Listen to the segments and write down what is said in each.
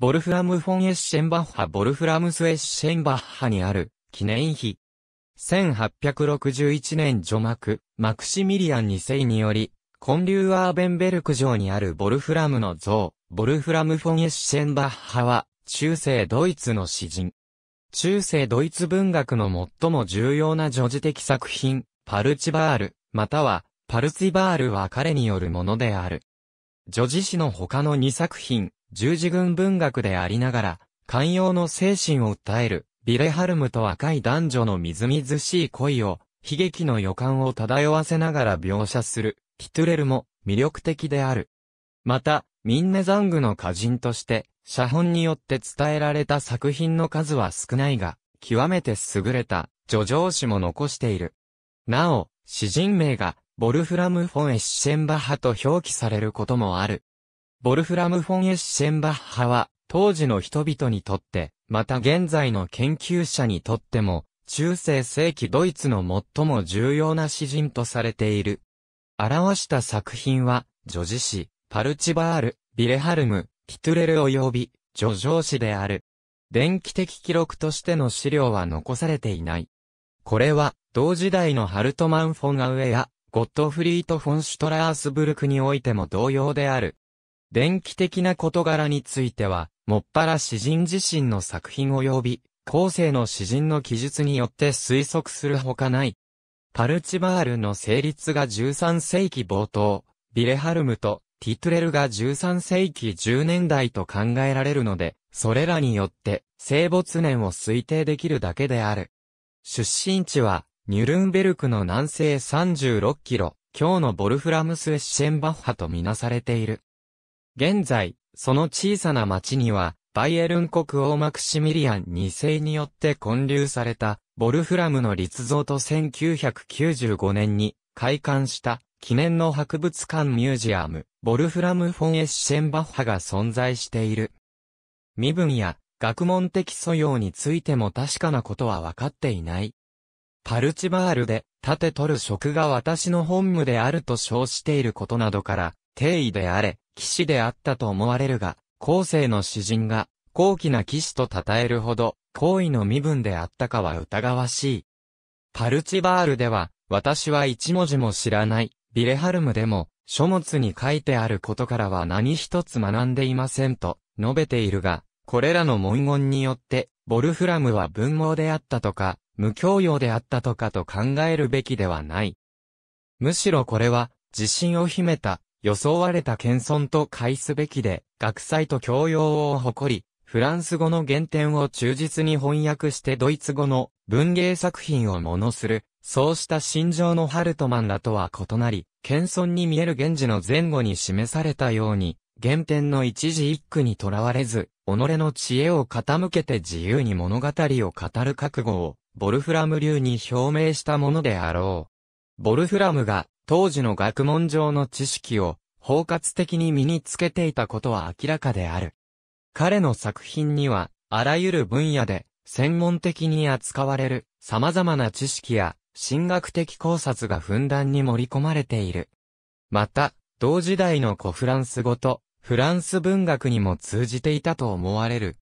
ボルフラム・フォン・エッシェンバッハ・ボルフラムス・エッシェンバッハにある記念碑。1861年除幕、マクシミリアン2世により、ューアーベンベルク城にあるボルフラムの像、ボルフラム・フォン・エッシェンバッハは、中世ドイツの詩人。中世ドイツ文学の最も重要な叙事的作品、パルチバール、または、パルツィバールは彼によるものである。叙事詩の他の2作品、十字軍文学でありながら、寛容の精神を訴える、ビレハルムと若い男女のみずみずしい恋を、悲劇の予感を漂わせながら描写する、ヒトゥレルも魅力的である。また、ミンネザングの歌人として、写本によって伝えられた作品の数は少ないが、極めて優れた、叙情詩も残している。なお、詩人名が、ボルフラム・フォン・エッシェンバハと表記されることもある。ボルフラム・フォン・エッシェンバッハは、当時の人々にとって、また現在の研究者にとっても、中世世紀ドイツの最も重要な詩人とされている。表した作品は、ジョジ詩、パルチバール、ビレハルム、キトゥレル及び、ジョョー詩である。電気的記録としての資料は残されていない。これは、同時代のハルトマン・フォン・アウェや、ゴットフリート・フォン・シュトラースブルクにおいても同様である。電気的な事柄については、もっぱら詩人自身の作品及び、後世の詩人の記述によって推測するほかない。パルチバールの成立が13世紀冒頭、ビレハルムとティトゥレルが13世紀10年代と考えられるので、それらによって生没年を推定できるだけである。出身地は、ニュルンベルクの南西36キロ、今日のボルフラムスエッシェンバッハとみなされている。現在、その小さな町には、バイエルン国王マクシミリアン2世によって建立された、ボルフラムの立像と1995年に開館した記念の博物館ミュージアム、ボルフラム・フォン・エッシェンバッハが存在している。身分や学問的素養についても確かなことは分かっていない。パルチバールで、盾取る職が私の本務であると称していることなどから、定位であれ、騎士であったと思われるが、後世の詩人が、高貴な騎士と称えるほど、好意の身分であったかは疑わしい。パルチバールでは、私は一文字も知らない、ビレハルムでも、書物に書いてあることからは何一つ学んでいませんと、述べているが、これらの文言によって、ボルフラムは文豪であったとか、無教養であったとかと考えるべきではない。むしろこれは、自信を秘めた、装われた謙遜と返すべきで、学祭と教養を誇り、フランス語の原点を忠実に翻訳してドイツ語の文芸作品をものする、そうした心情のハルトマンらとは異なり、謙遜に見える現時の前後に示されたように、原点の一字一句にとらわれず、己の知恵を傾けて自由に物語を語る覚悟を、ボルフラム流に表明したものであろう。ボルフラムが当時の学問上の知識を包括的に身につけていたことは明らかである。彼の作品には、あらゆる分野で専門的に扱われる様々な知識や進学的考察がふんだんに盛り込まれている。また、同時代の古フランス語とフランス文学にも通じていたと思われる。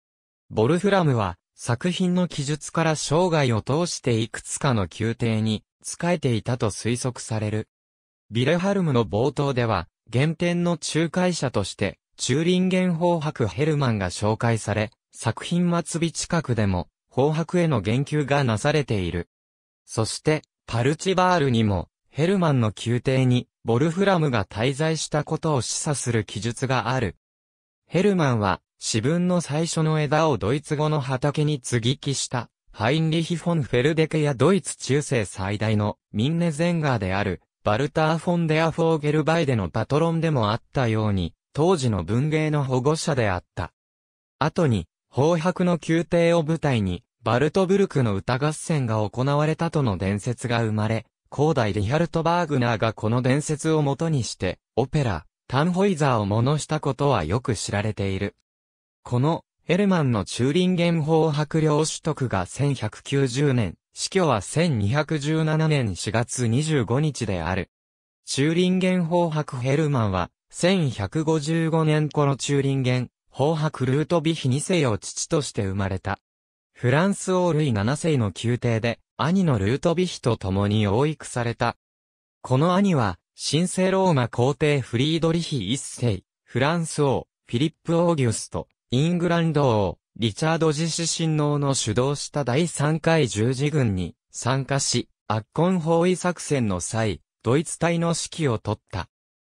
ボルフラムは作品の記述から生涯を通していくつかの宮廷に仕えていたと推測される。ビレハルムの冒頭では、原点の仲介者として、チューリンゲン法博ヘルマンが紹介され、作品末尾近くでも、法博への言及がなされている。そして、パルチバールにも、ヘルマンの宮廷に、ボルフラムが滞在したことを示唆する記述がある。ヘルマンは、自分の最初の枝をドイツ語の畑に継ぎ木した、ハインリヒ・フォン・フェルデケやドイツ中世最大のミンネゼンガーであるバルター・フォンデア・フォーゲルバイデのパトロンでもあったように、当時の文芸の保護者であった。後に、法白の宮廷を舞台に、バルトブルクの歌合戦が行われたとの伝説が生まれ、広大リハルト・バーグナーがこの伝説をもとにして、オペラ、タンホイザーを物したことはよく知られている。この、エルマンのチューリンゲン法白領取得が1190年、死去は1217年4月25日である。チューリンゲン法博ヘルマンは、1155年頃チューリンゲン、法博ルートビヒ二世を父として生まれた。フランス王類7世の宮廷で、兄のルートビヒと共に養育された。この兄は、神聖ローマ皇帝フリードリヒ1世、フランス王、フィリップ・オーギュスト、イングランド王、リチャード自主親王の主導した第3回十字軍に参加し、圧根包囲作戦の際、ドイツ隊の指揮を取った。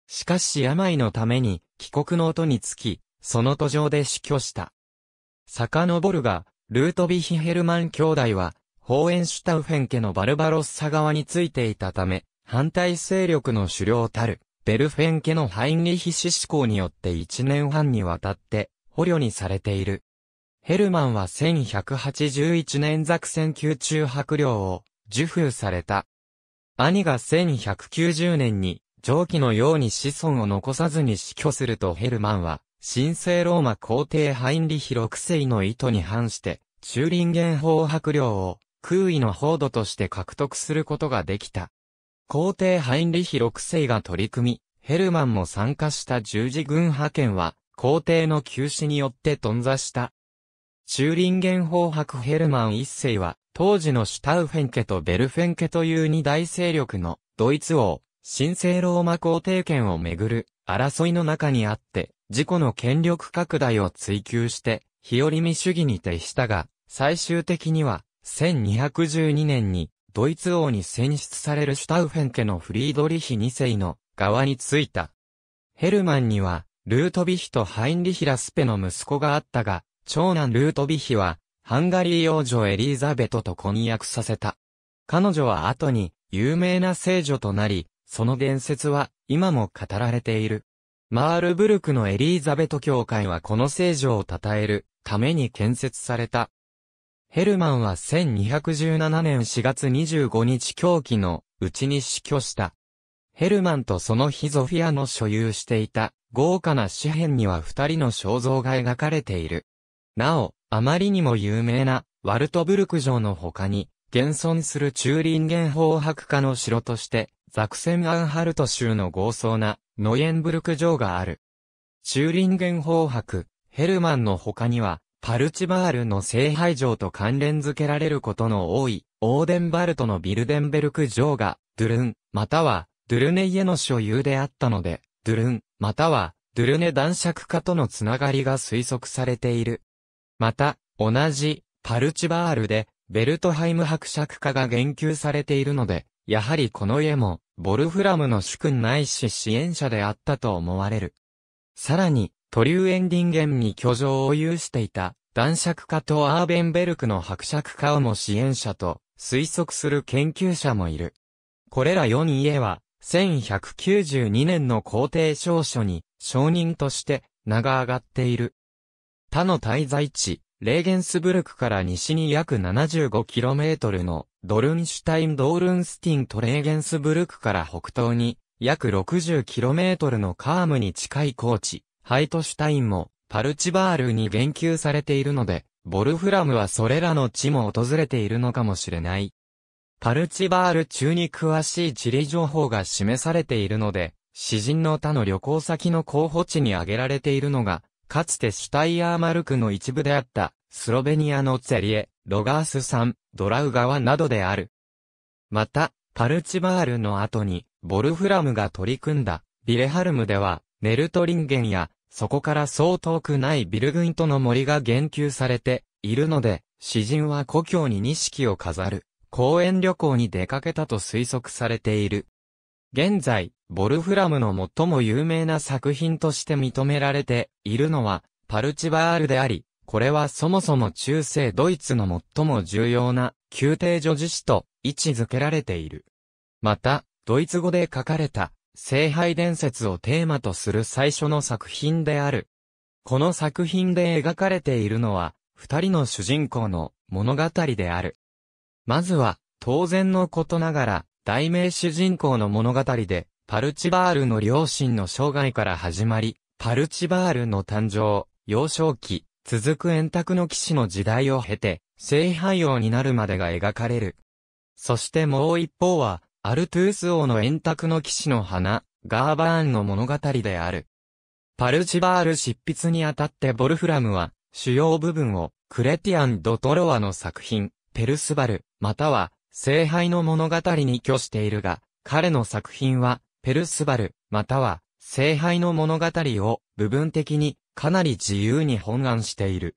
しかし病のために帰国の音につき、その途上で死去した。遡るが、ルートビヒヘルマン兄弟は、ホーエンシュタウフェン家のバルバロッサ側についていたため、反対勢力の首領たる、ベルフェン家のハインリヒシ志向によって1年半にわたって、捕虜にされている。ヘルマンは1181年作戦級中白領を受封された。兄が1190年に上記のように子孫を残さずに死去するとヘルマンは、神聖ローマ皇帝ハインリヒ六世の意図に反して、中林元法白領を空位の報土として獲得することができた。皇帝ハインリヒ六世が取り組み、ヘルマンも参加した十字軍派遣は、皇帝の休止によって頓挫した。チューリンゲン法伯ヘルマン一世は、当時のシュタウフェン家とベルフェン家という二大勢力の、ドイツ王、神聖ローマ皇帝権をめぐる、争いの中にあって、自己の権力拡大を追求して、日和見主義に徹したが、最終的には、1212年に、ドイツ王に選出されるシュタウフェン家のフリードリヒ二世の側についた。ヘルマンには、ルートビヒとハインリヒラスペの息子があったが、長男ルートヴィヒは、ハンガリー王女エリーザベトと婚約させた。彼女は後に、有名な聖女となり、その伝説は、今も語られている。マールブルクのエリーザベト教会はこの聖女を称えるために建設された。ヘルマンは1217年4月25日狂気のうちに死去した。ヘルマンとその日ゾフィアの所有していた豪華な紙幣には二人の肖像が描かれている。なお、あまりにも有名な、ワルトブルク城の他に、現存する中林ン法白化の城として、ザクセンアンハルト州の豪壮な、ノイエンブルク城がある。中林ン法白、ヘルマンの他には、パルチバールの聖杯城と関連付けられることの多い、オーデンバルトのビルデンベルク城が、ドゥルン、または、ドゥルネ家の所有であったので、ドゥルン、または、ドゥルネ男爵家とのつながりが推測されている。また、同じ、パルチバールで、ベルトハイム伯爵家が言及されているので、やはりこの家も、ボルフラムの主君ないし支援者であったと思われる。さらに、トリューエンディンゲンに居城を有していた、男爵家とアーベンベルクの伯爵家をも支援者と推測する研究者もいる。これら4家は、1192年の皇帝証書に、証人として、名が上がっている。他の滞在地、レーゲンスブルクから西に約 75km のドルンシュタイン・ドールンスティンとレーゲンスブルクから北東に約 60km のカームに近い高地、ハイトシュタインもパルチバールに言及されているので、ボルフラムはそれらの地も訪れているのかもしれない。パルチバール中に詳しい地理情報が示されているので、詩人の他の旅行先の候補地に挙げられているのがかつてシュタイアーマルクの一部であった、スロベニアのツェリエ、ロガース山、ドラウ川などである。また、パルチバールの後に、ボルフラムが取り組んだ、ビレハルムでは、ネルトリンゲンや、そこからそう遠くないビルグイントの森が言及されているので、詩人は故郷に錦を飾る、公園旅行に出かけたと推測されている。現在、ボルフラムの最も有名な作品として認められているのは、パルチバールであり、これはそもそも中世ドイツの最も重要な宮廷女子詩と位置づけられている。また、ドイツ語で書かれた聖杯伝説をテーマとする最初の作品である。この作品で描かれているのは、二人の主人公の物語である。まずは、当然のことながら、題名主人公の物語で、パルチバールの両親の生涯から始まり、パルチバールの誕生、幼少期、続く円卓の騎士の時代を経て、聖杯王になるまでが描かれる。そしてもう一方は、アルトゥース王の円卓の騎士の花、ガーバーンの物語である。パルチバール執筆にあたってボルフラムは、主要部分を、クレティアン・ド・トロワの作品、ペルスバル、または、聖杯の物語に挙しているが、彼の作品は、ペルスバル、または、聖杯の物語を、部分的に、かなり自由に本案している。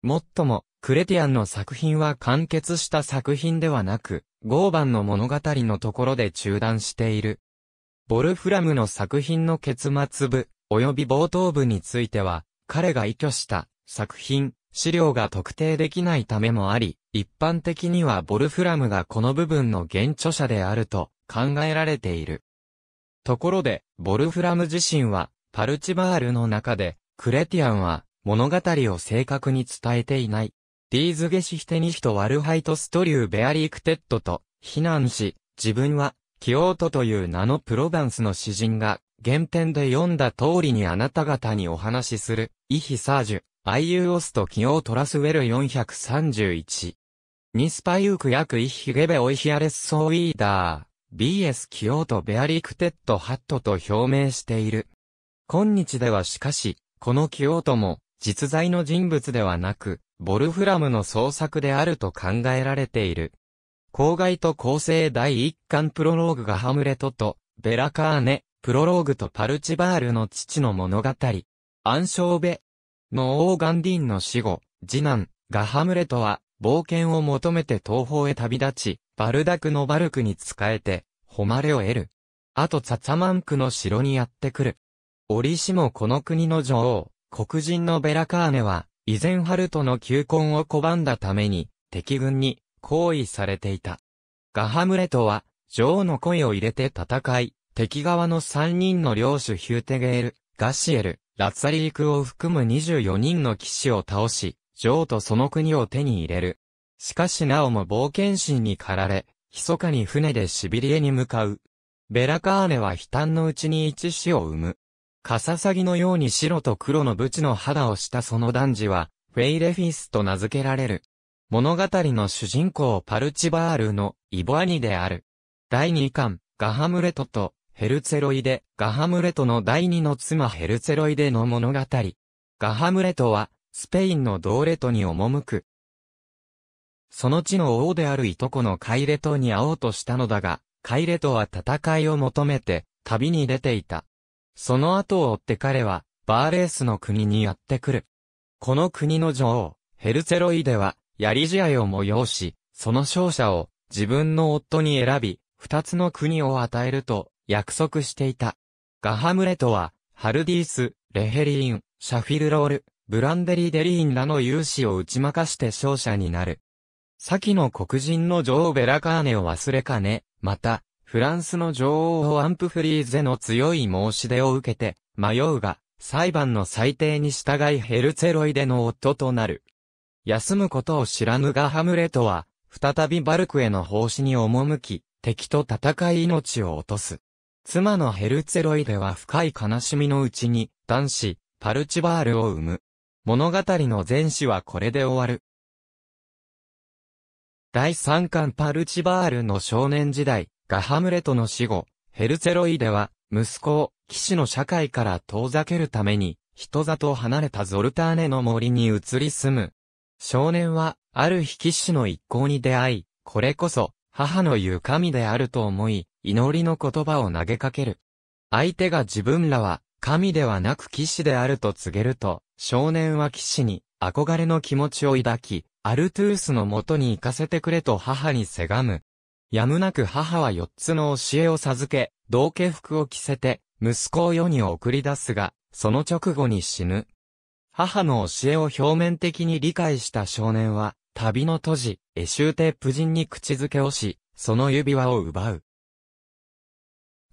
もっとも、クレティアンの作品は完結した作品ではなく、ゴーバンの物語のところで中断している。ボルフラムの作品の結末部、及び冒頭部については、彼が依拠した作品、資料が特定できないためもあり、一般的にはボルフラムがこの部分の原著者であると考えられている。ところで、ボルフラム自身は、パルチバールの中で、クレティアンは物語を正確に伝えていない。ディーズゲシヒテニヒトワルハイトストリューベアリークテッドと非難し、自分は、キオートという名のプロヴァンスの詩人が、原点で読んだ通りにあなた方にお話しする、イヒサージュ、アイユーオスとキオートラスウェル431。ニスパユーク約イヒゲベオイヒアレスソウィーダー、BS キオートベアリクテッドハットと表明している。今日ではしかし、このキオートも、実在の人物ではなく、ボルフラムの創作であると考えられている。公害と構成第一巻プロローグがハムレトと、ベラカーネ、プロローグとパルチバールの父の物語。暗証ベのーガンディンの死後、次男、ガハムレトは、冒険を求めて東方へ旅立ち、バルダクのバルクに仕えて、誉れを得る。あとツァツァマンクの城にやってくる。折しもこの国の女王、黒人のベラカーネは、以前ハルトの求婚を拒んだために、敵軍に、行為されていた。ガハムレトは、女王の声を入れて戦い、敵側の3人の領主ヒューテゲール、ガシエル、ラツァリークを含む24人の騎士を倒し、女王とその国を手に入れる。しかしなおも冒険心に駆られ、密かに船でシビリエに向かう。ベラカーネは悲嘆のうちに一死を生む。カササギのように白と黒のブチの肌をしたその男児は、フェイレフィスと名付けられる。物語の主人公パルチバールのイボアニである。第2巻、ガハムレトとヘルツェロイデ、ガハムレトの第2の妻ヘルツェロイデの物語。ガハムレトはスペインのドーレトに赴く。その地の王であるいとこのカイレトに会おうとしたのだが、カイレトは戦いを求めて、旅に出ていた。その後を追って彼は、バーレースの国にやってくる。この国の女王、ヘルセロイでは、ヤリジアイを催し、その勝者を、自分の夫に選び、二つの国を与えると、約束していた。ガハムレトは、ハルディース、レヘリーン、シャフィルロール、ブランデリ・デリーンらの勇士を打ち負かして勝者になる。先の黒人の女王ベラカーネを忘れかね、また、フランスの女王アンプフリーゼの強い申し出を受けて、迷うが、裁判の裁定に従いヘルツェロイデの夫となる。休むことを知らぬがハムレトは、再びバルクへの奉仕に赴き、敵と戦い命を落とす。妻のヘルツェロイデは深い悲しみのうちに、男子、パルチバールを生む。物語の前史はこれで終わる。第3巻パルチバールの少年時代、ガハムレトの死後、ヘルセロイデは、息子を、騎士の社会から遠ざけるために、人里を離れたゾルターネの森に移り住む。少年は、ある日騎士の一行に出会い、これこそ、母の言う神であると思い、祈りの言葉を投げかける。相手が自分らは、神ではなく騎士であると告げると、少年は騎士に憧れの気持ちを抱き、アルトゥースの元に行かせてくれと母にせがむ。やむなく母は四つの教えを授け、道家服を着せて、息子を世に送り出すが、その直後に死ぬ。母の教えを表面的に理解した少年は、旅の閉じ、エシューテプ人に口づけをし、その指輪を奪う。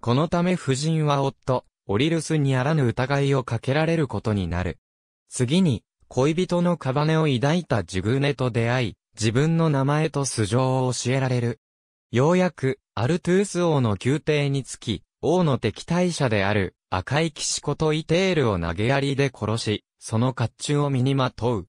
このため夫人は夫、オリルスにあらぬ疑いをかけられることになる。次に、恋人のカバネを抱いたジグネと出会い、自分の名前と素性を教えられる。ようやく、アルトゥース王の宮廷につき、王の敵対者である、赤い騎士ことイテールを投げやりで殺し、その甲冑を身にまとう。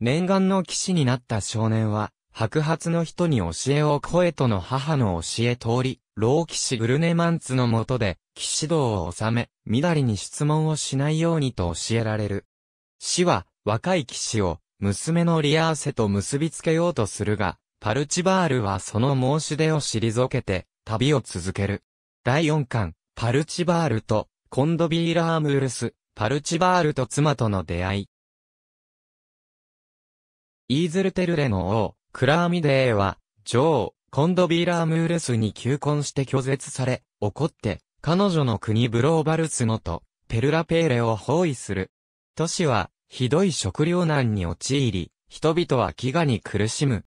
念願の騎士になった少年は、白髪の人に教えを声との母の教え通り、老騎士グルネマンツのもとで、騎士道を治め、みだりに質問をしないようにと教えられる。死は、若い騎士を、娘のリアーセと結びつけようとするが、パルチバールはその申し出を退けて、旅を続ける。第4巻、パルチバールと、コンドビーラームールス、パルチバールと妻との出会い。イーズルテルレの王、クラーミデーは、女王、コンドビーラームールスに求婚して拒絶され、怒って、彼女の国ブローバルスノと、ペルラペーレを包囲する。都市は、ひどい食糧難に陥り、人々は飢餓に苦しむ。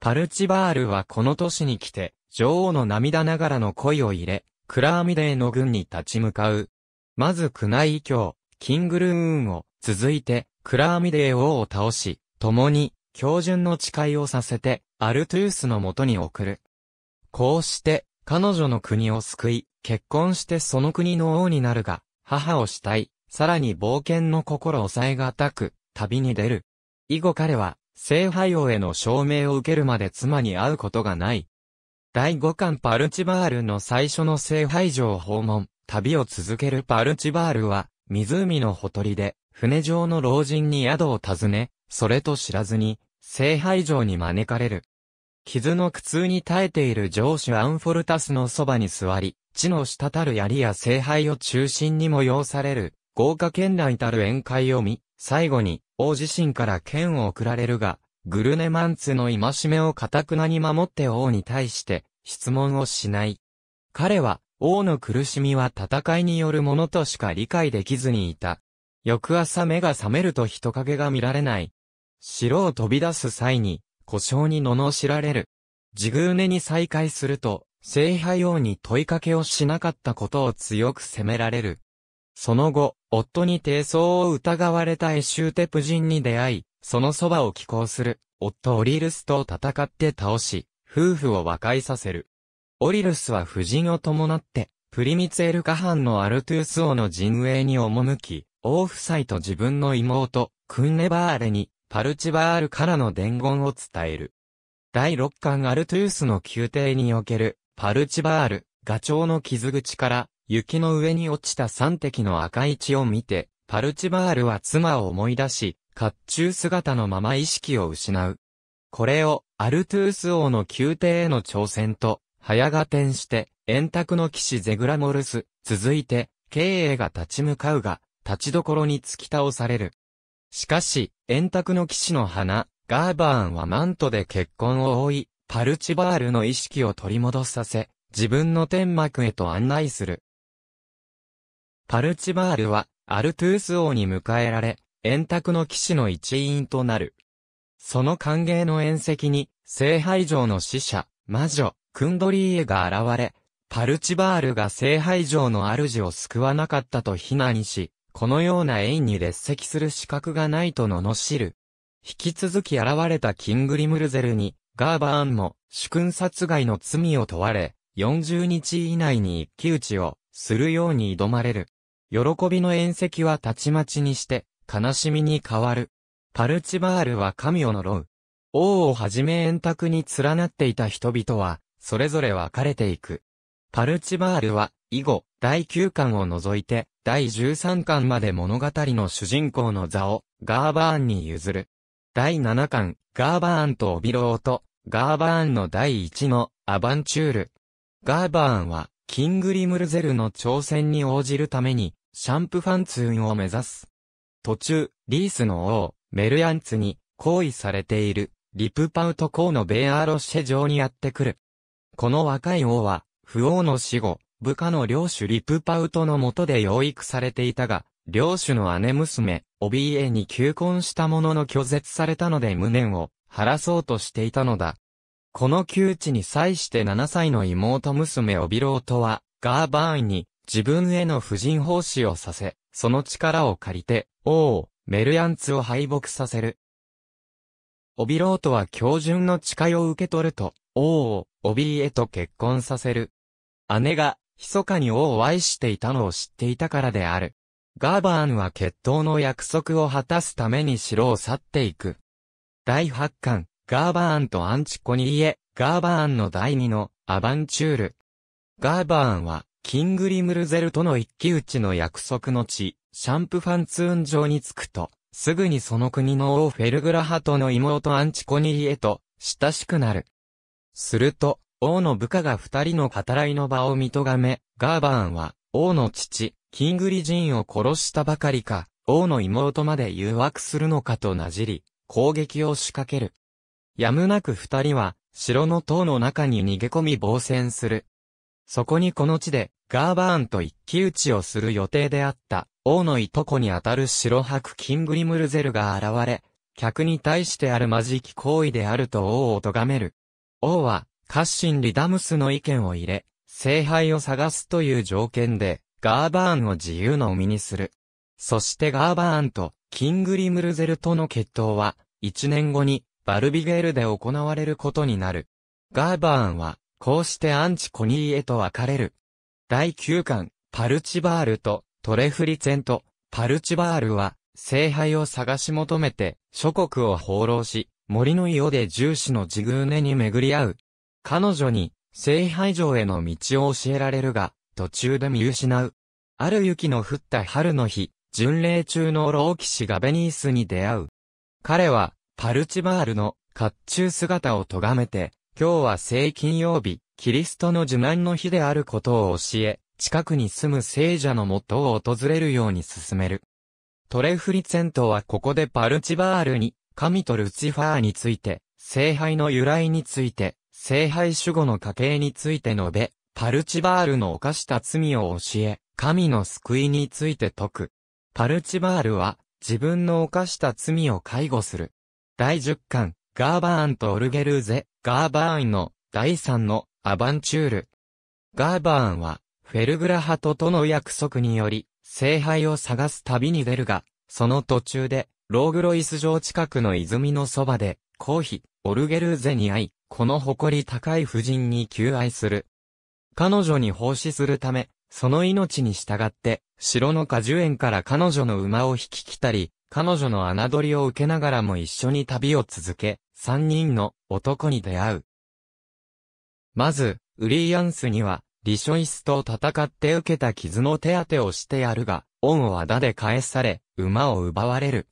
パルチバールはこの都市に来て、女王の涙ながらの恋を入れ、クラーミデーの軍に立ち向かう。まず宮内教、キングルーンを、続いて、クラーミデー王を倒し、共に、教順の誓いをさせて、アルトゥースの元に送る。こうして、彼女の国を救い、結婚してその国の王になるが、母をしたい。さらに冒険の心を抑えがたく、旅に出る。以後彼は、聖杯王への証明を受けるまで妻に会うことがない。第五巻パルチバールの最初の聖杯城訪問、旅を続けるパルチバールは、湖のほとりで、船上の老人に宿を訪ね、それと知らずに、聖杯城に招かれる。傷の苦痛に耐えている上司アンフォルタスのそばに座り、地の滴る槍や聖杯を中心に催される、豪華絢爛たる宴会を見、最後に、王自身から剣を送られるが、グルネマンツの戒めを堅くなに守って王に対して、質問をしない。彼は、王の苦しみは戦いによるものとしか理解できずにいた。翌朝目が覚めると人影が見られない。城を飛び出す際に、故障に罵られる。ジグーネに再会すると、聖杯王に問いかけをしなかったことを強く責められる。その後、夫に低層を疑われたエシューテプ人に出会い、そのそばを寄港する、夫オリルスと戦って倒し、夫婦を和解させる。オリルスは夫人を伴って、プリミツエルカ半のアルトゥース王の陣営に赴き、王夫妻と自分の妹、クンネバーレに、パルチバールからの伝言を伝える。第六巻アルトゥースの宮廷における、パルチバール、ガチョウの傷口から、雪の上に落ちた三滴の赤い血を見て、パルチバールは妻を思い出し、甲冑姿のまま意識を失う。これを、アルトゥース王の宮廷への挑戦と、早が転して、円卓の騎士ゼグラモルス、続いて、経営が立ち向かうが、立ちどころに突き倒される。しかし、円卓の騎士の花、ガーバーンはマントで結婚を追い、パルチバールの意識を取り戻させ、自分の天幕へと案内する。パルチバールは、アルトゥース王に迎えられ、円卓の騎士の一員となる。その歓迎の宴席に、聖杯城の使者、魔女、クンドリーエが現れ、パルチバールが聖杯城の主を救わなかったと非難し、このような縁に列席する資格がないと罵る。引き続き現れたキングリムルゼルに、ガーバーンも主君殺害の罪を問われ、40日以内に一騎打ちをするように挑まれる。喜びの宴席はたちまちにして、悲しみに変わる。パルチバールは神を呪う。王をはじめ円卓に連なっていた人々は、それぞれ分かれていく。パルチバールは、以後、第9巻を除いて、第13巻まで物語の主人公の座を、ガーバーンに譲る。第7巻、ガーバーンとオビローと、ガーバーンの第1の、アバンチュール。ガーバーンは、キングリムルゼルの挑戦に応じるために、シャンプファンツーンを目指す。途中、リースの王、メルヤンツに、行為されている、リプパウト公のベアーロッシェ城にやってくる。この若い王は、不王の死後、部下の領主リプパウトの下で養育されていたが、領主の姉娘、オビエに求婚したものの拒絶されたので無念を晴らそうとしていたのだ。この窮地に際して7歳の妹娘オビロートは、ガーバーンに自分への婦人奉仕をさせ、その力を借りて、王、メルヤンツを敗北させる。オビロートは教順の誓いを受け取ると、王をオビーと結婚させる。姉が、密かに王を愛していたのを知っていたからである。ガーバーンは決闘の約束を果たすために城を去っていく。第8巻、ガーバーンとアンチコニーへ、ガーバーンの第2のアバンチュール。ガーバーンはキングリムルゼルとの一騎打ちの約束の地、シャンプファンツーン城に着くと、すぐにその国の王フェルグラハトの妹アンチコニリへと、親しくなる。すると、王の部下が二人の語らいの場を見とがめ、ガーバーンは、王の父、キングリジンを殺したばかりか、王の妹まで誘惑するのかとなじり、攻撃を仕掛ける。やむなく二人は、城の塔の中に逃げ込み防戦する。そこにこの地で、ガーバーンと一騎打ちをする予定であった、王のいとこにあたる白白キングリムルゼルが現れ、客に対してあるまじき行為であると王を咎める。王は、カッシン・リダムスの意見を入れ、聖杯を探すという条件で、ガーバーンを自由の身にする。そしてガーバーンと、キングリムルゼルとの決闘は、一年後に、バルビゲールで行われることになる。ガーバーンは、こうしてアンチコニーへと分かれる。第9巻、パルチバールとトレフリツェント、パルチバールは、聖杯を探し求めて、諸国を放浪し、森の色で重視の地ーネに巡り合う。彼女に、聖杯城への道を教えられるが、途中で見失う。ある雪の降った春の日、巡礼中の老騎士がベニースに出会う。彼は、パルチバールの甲冑姿を咎めて、今日は聖金曜日、キリストの受難の日であることを教え、近くに住む聖者のもとを訪れるように進める。トレフリツェントはここでパルチバールに、神とルチファーについて、聖杯の由来について、聖杯主語の家系について述べ、パルチバールの犯した罪を教え、神の救いについて説く。パルチバールは、自分の犯した罪を介護する。第10巻、ガーバーンとオルゲルーゼ、ガーバーンの第3のアバンチュール。ガーバーンは、フェルグラハトとの約束により、聖杯を探す旅に出るが、その途中で、ローグロイス城近くの泉のそばで、コーヒ、オルゲルーゼに会い、この誇り高い夫人に求愛する。彼女に奉仕するため、その命に従って、城の果樹園から彼女の馬を引き来たり、彼女の侮りを受けながらも一緒に旅を続け、三人の男に出会う。まず、ウリーアンスには、リショイスと戦って受けた傷の手当てをしてやるが、恩をあだで返され、馬を奪われる。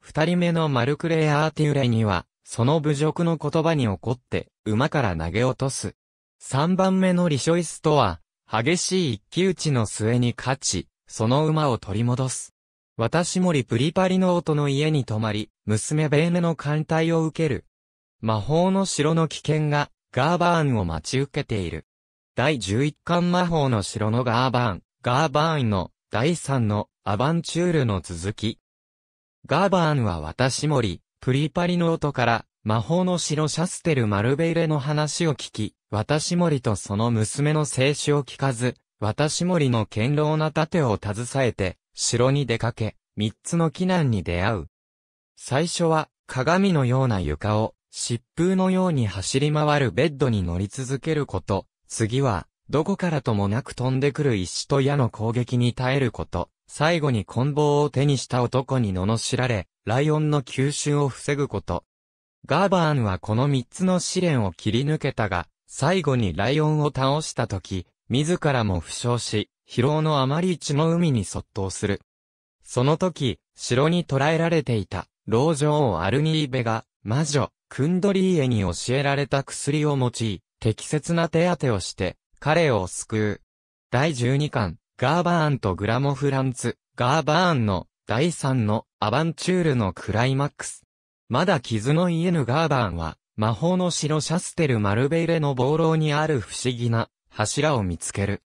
二人目のマルクレアーティウレには、その侮辱の言葉に怒って、馬から投げ落とす。三番目のリショイスとは、激しい一騎打ちの末に勝ち、その馬を取り戻す。私森プリパリノートの家に泊まり、娘ベーネの艦隊を受ける。魔法の城の危険が、ガーバーンを待ち受けている。第11巻魔法の城のガーバーン、ガーバーンの、第3の、アバンチュールの続き。ガーバーンは私森、プリパリノートから、魔法の城シャステル・マルベイレの話を聞き、私森とその娘の静止を聞かず、私森の堅牢な盾を携えて、城に出かけ、三つの機難に出会う。最初は、鏡のような床を、疾風のように走り回るベッドに乗り続けること。次は、どこからともなく飛んでくる石と矢の攻撃に耐えること。最後に棍棒を手にした男に罵られ、ライオンの吸収を防ぐこと。ガーバーンはこの三つの試練を切り抜けたが、最後にライオンを倒した時、自らも負傷し、疲労のあまり血の海に卒倒する。その時、城に捕らえられていた、老女王アルニーベが、魔女、クンドリーエに教えられた薬を用い、適切な手当てをして、彼を救う。第12巻、ガーバーンとグラモフランツ、ガーバーンの、第3の、アバンチュールのクライマックス。まだ傷の癒えぬガーバーンは、魔法の城シャステルマルベイレの暴浪にある不思議な柱を見つける。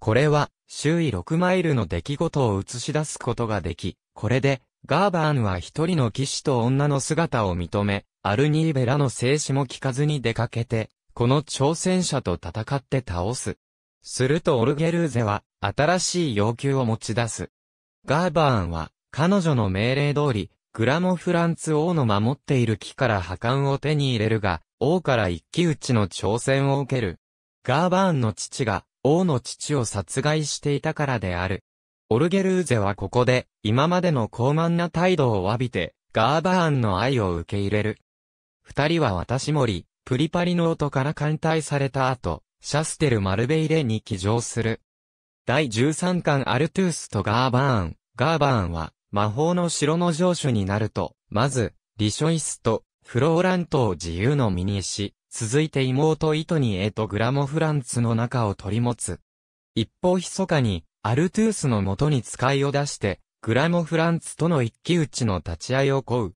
これは、周囲6マイルの出来事を映し出すことができ、これで、ガーバーンは一人の騎士と女の姿を認め、アルニーベラの静止も聞かずに出かけて、この挑戦者と戦って倒す。するとオルゲルーゼは、新しい要求を持ち出す。ガーバーンは、彼女の命令通り、グラモフランツ王の守っている木から破壊を手に入れるが、王から一騎打ちの挑戦を受ける。ガーバーンの父が王の父を殺害していたからである。オルゲルーゼはここで、今までの高慢な態度を詫びて、ガーバーンの愛を受け入れる。二人は私森、プリパリの音から艦隊された後、シャステル・マルベイレに帰乗する。第13巻アルトゥースとガーバーン。ガーバーンは、魔法の城の城主になると、まず、リショイスと、フローラントを自由の身にし、続いて妹イトニエとグラモフランツの中を取り持つ。一方密かに、アルトゥースの元に使いを出して、グラモフランツとの一騎打ちの立ち合いを請う。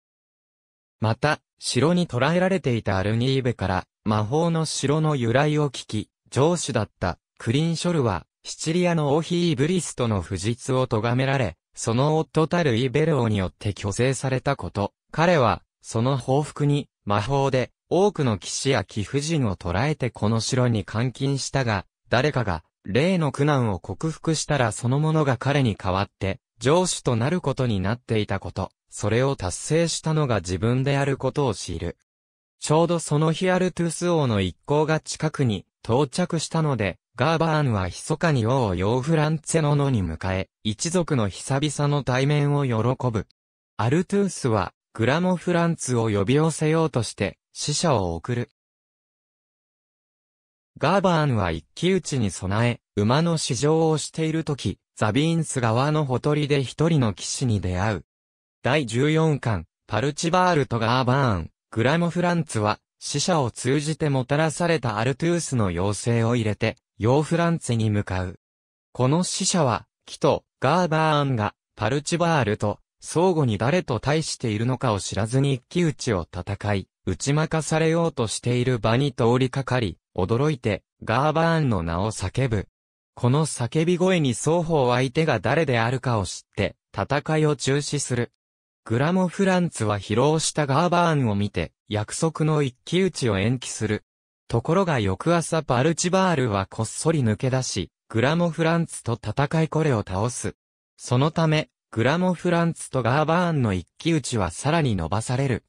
また、城に捕らえられていたアルニーベから、魔法の城の由来を聞き、城主だったクリンショルは、シチリアのオヒーブリストの不実を咎められ、その夫たるイベルオによって虚勢されたこと、彼は、その報復に、魔法で、多くの騎士や貴婦人を捕らえてこの城に監禁したが、誰かが、例の苦難を克服したらその者が彼に代わって、上司となることになっていたこと、それを達成したのが自分であることを知る。ちょうどその日アルトゥス王の一行が近くに到着したので、ガーバーンは密かに王をヨーフランツェノノに迎え、一族の久々の対面を喜ぶ。アルトゥースは、グラモフランツを呼び寄せようとして、死者を送る。ガーバーンは一騎打ちに備え、馬の試乗をしているとき、ザビーンス側のほとりで一人の騎士に出会う。第14巻、パルチバールとガーバーン、グラモフランツは、死者を通じてもたらされたアルトゥースの要請を入れて、ヨーフランツに向かう。この死者は、キとガーバーンが、パルチバールと、相互に誰と対しているのかを知らずに一騎打ちを戦い、打ち負かされようとしている場に通りかかり、驚いて、ガーバーンの名を叫ぶ。この叫び声に双方相手が誰であるかを知って、戦いを中止する。グラモ・フランツは疲労したガーバーンを見て、約束の一騎打ちを延期する。ところが翌朝バルチバールはこっそり抜け出し、グラモ・フランツと戦いこれを倒す。そのため、グラモ・フランツとガーバーンの一騎打ちはさらに伸ばされる。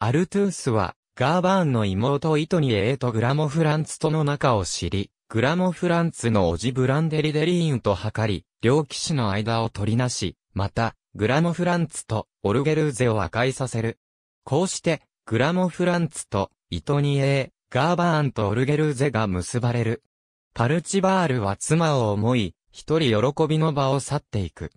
アルトゥースは、ガーバーンの妹イトニエーとグラモフランツとの仲を知り、グラモフランツの叔父ブランデリデリーンと測り、両騎士の間を取りなし、また、グラモフランツとオルゲルーゼを和解させる。こうして、グラモフランツとイトニエー、ガーバーンとオルゲルーゼが結ばれる。パルチバールは妻を思い、一人喜びの場を去っていく。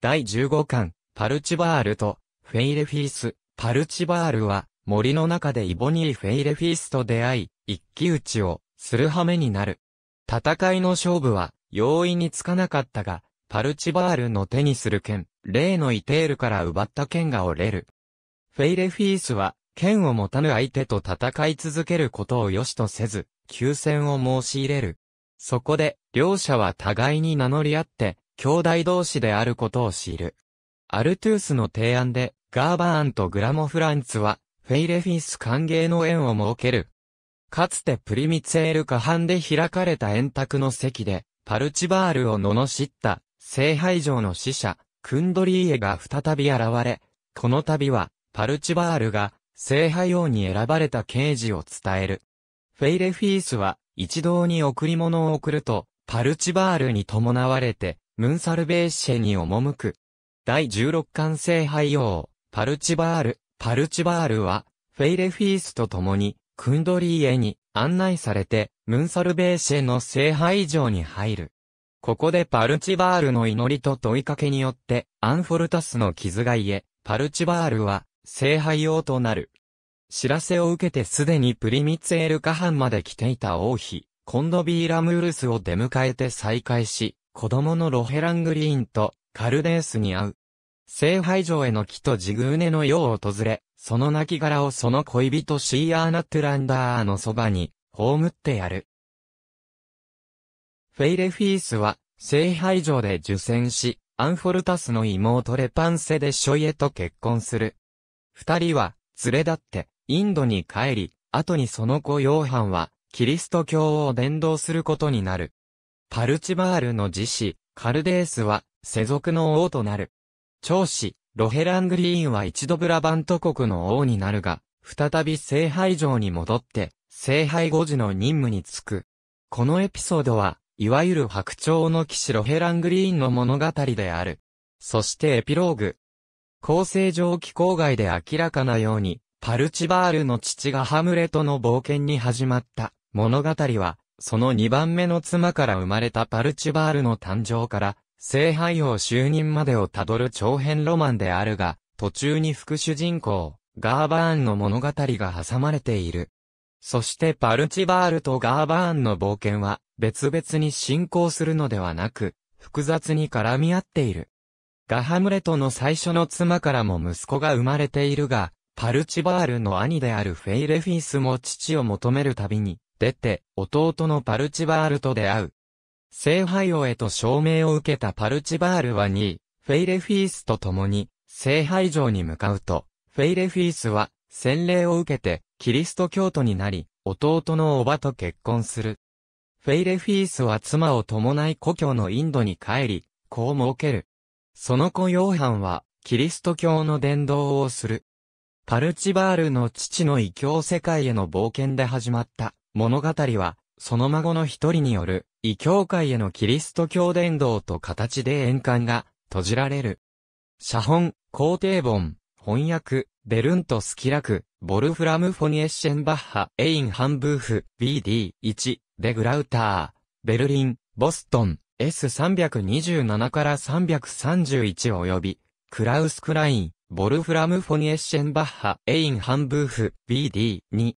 第15巻、パルチバールとフェイレフィース、パルチバールは森の中でイボニー・フェイレフィースと出会い、一騎打ちをする羽目になる。戦いの勝負は容易につかなかったが、パルチバールの手にする剣、例のイテールから奪った剣が折れる。フェイレフィースは剣を持たぬ相手と戦い続けることを良しとせず、休戦を申し入れる。そこで、両者は互いに名乗り合って、兄弟同士であることを知る。アルトゥースの提案で、ガーバーンとグラモフランツは、フェイレフィス歓迎の縁を設ける。かつてプリミツェール下半で開かれた円卓の席で、パルチバールを罵った、聖杯城の使者、クンドリーエが再び現れ、この度は、パルチバールが、聖杯王に選ばれた刑事を伝える。フェイレフィースは、一堂に贈り物を贈ると、パルチバールに伴われて、ムンサルベーシェに赴く。第16巻聖杯王。パルチバール。パルチバールは、フェイレフィースと共に、クンドリーエに案内されて、ムンサルベーシェの聖杯城に入る。ここでパルチバールの祈りと問いかけによって、アンフォルタスの傷が癒え、パルチバールは、聖杯王となる。知らせを受けてすでにプリミツエルカハンまで来ていた王妃、コンドビーラムールスを出迎えて再会し、子供のロヘラングリーンとカルデースに会う。聖杯城への木とジグーネの世を訪れ、その亡骸をその恋人シーアーナ・トゥランダーのそばに、葬ってやる。フェイレフィースは、聖杯城で受選し、アンフォルタスの妹レパンセでショイエと結婚する。二人は、連れ立って、インドに帰り、後にその子ヨーハンは、キリスト教を伝道することになる。パルチバールの自死、カルデースは、世俗の王となる。長子、ロヘラングリーンは一度ブラバント国の王になるが、再び聖杯城に戻って、聖杯五時の任務に就く。このエピソードは、いわゆる白鳥の騎士ロヘラングリーンの物語である。そしてエピローグ。構成上気候外で明らかなように、パルチバールの父がハムレトの冒険に始まった物語は、その2番目の妻から生まれたパルチバールの誕生から聖杯王就任までをたどる長編ロマンであるが、途中に副主人公、ガーバーンの物語が挟まれている。そしてパルチバールとガーバーンの冒険は別々に進行するのではなく、複雑に絡み合っている。ガハムレトの最初の妻からも息子が生まれているが、パルチバールの兄であるフェイレフィスも父を求めるたびに、出て、弟のパルチバールと出会う。聖杯王へと証明を受けたパルチバールは2位、フェイレフィースと共に、聖杯城に向かうと、フェイレフィースは、洗礼を受けて、キリスト教徒になり、弟のおばと結婚する。フェイレフィースは妻を伴い故郷のインドに帰り、子を設ける。その子ヨーハンは、キリスト教の伝道をする。パルチバールの父の異教世界への冒険で始まった物語は、その孫の一人による、異教会へのキリスト教伝道と形で円環が閉じられる。写本、皇帝本、翻訳、ベルントスキラク、ボルフラム・フォニエッシェンバッハ、エイン・ハンブーフ、BD1、デグラウター、ベルリン、ボストン、S327 から331及び、クラウス・クライン、ボルフラム・フォニエッシェンバッハ、エイン・ハンブーフ、BD2、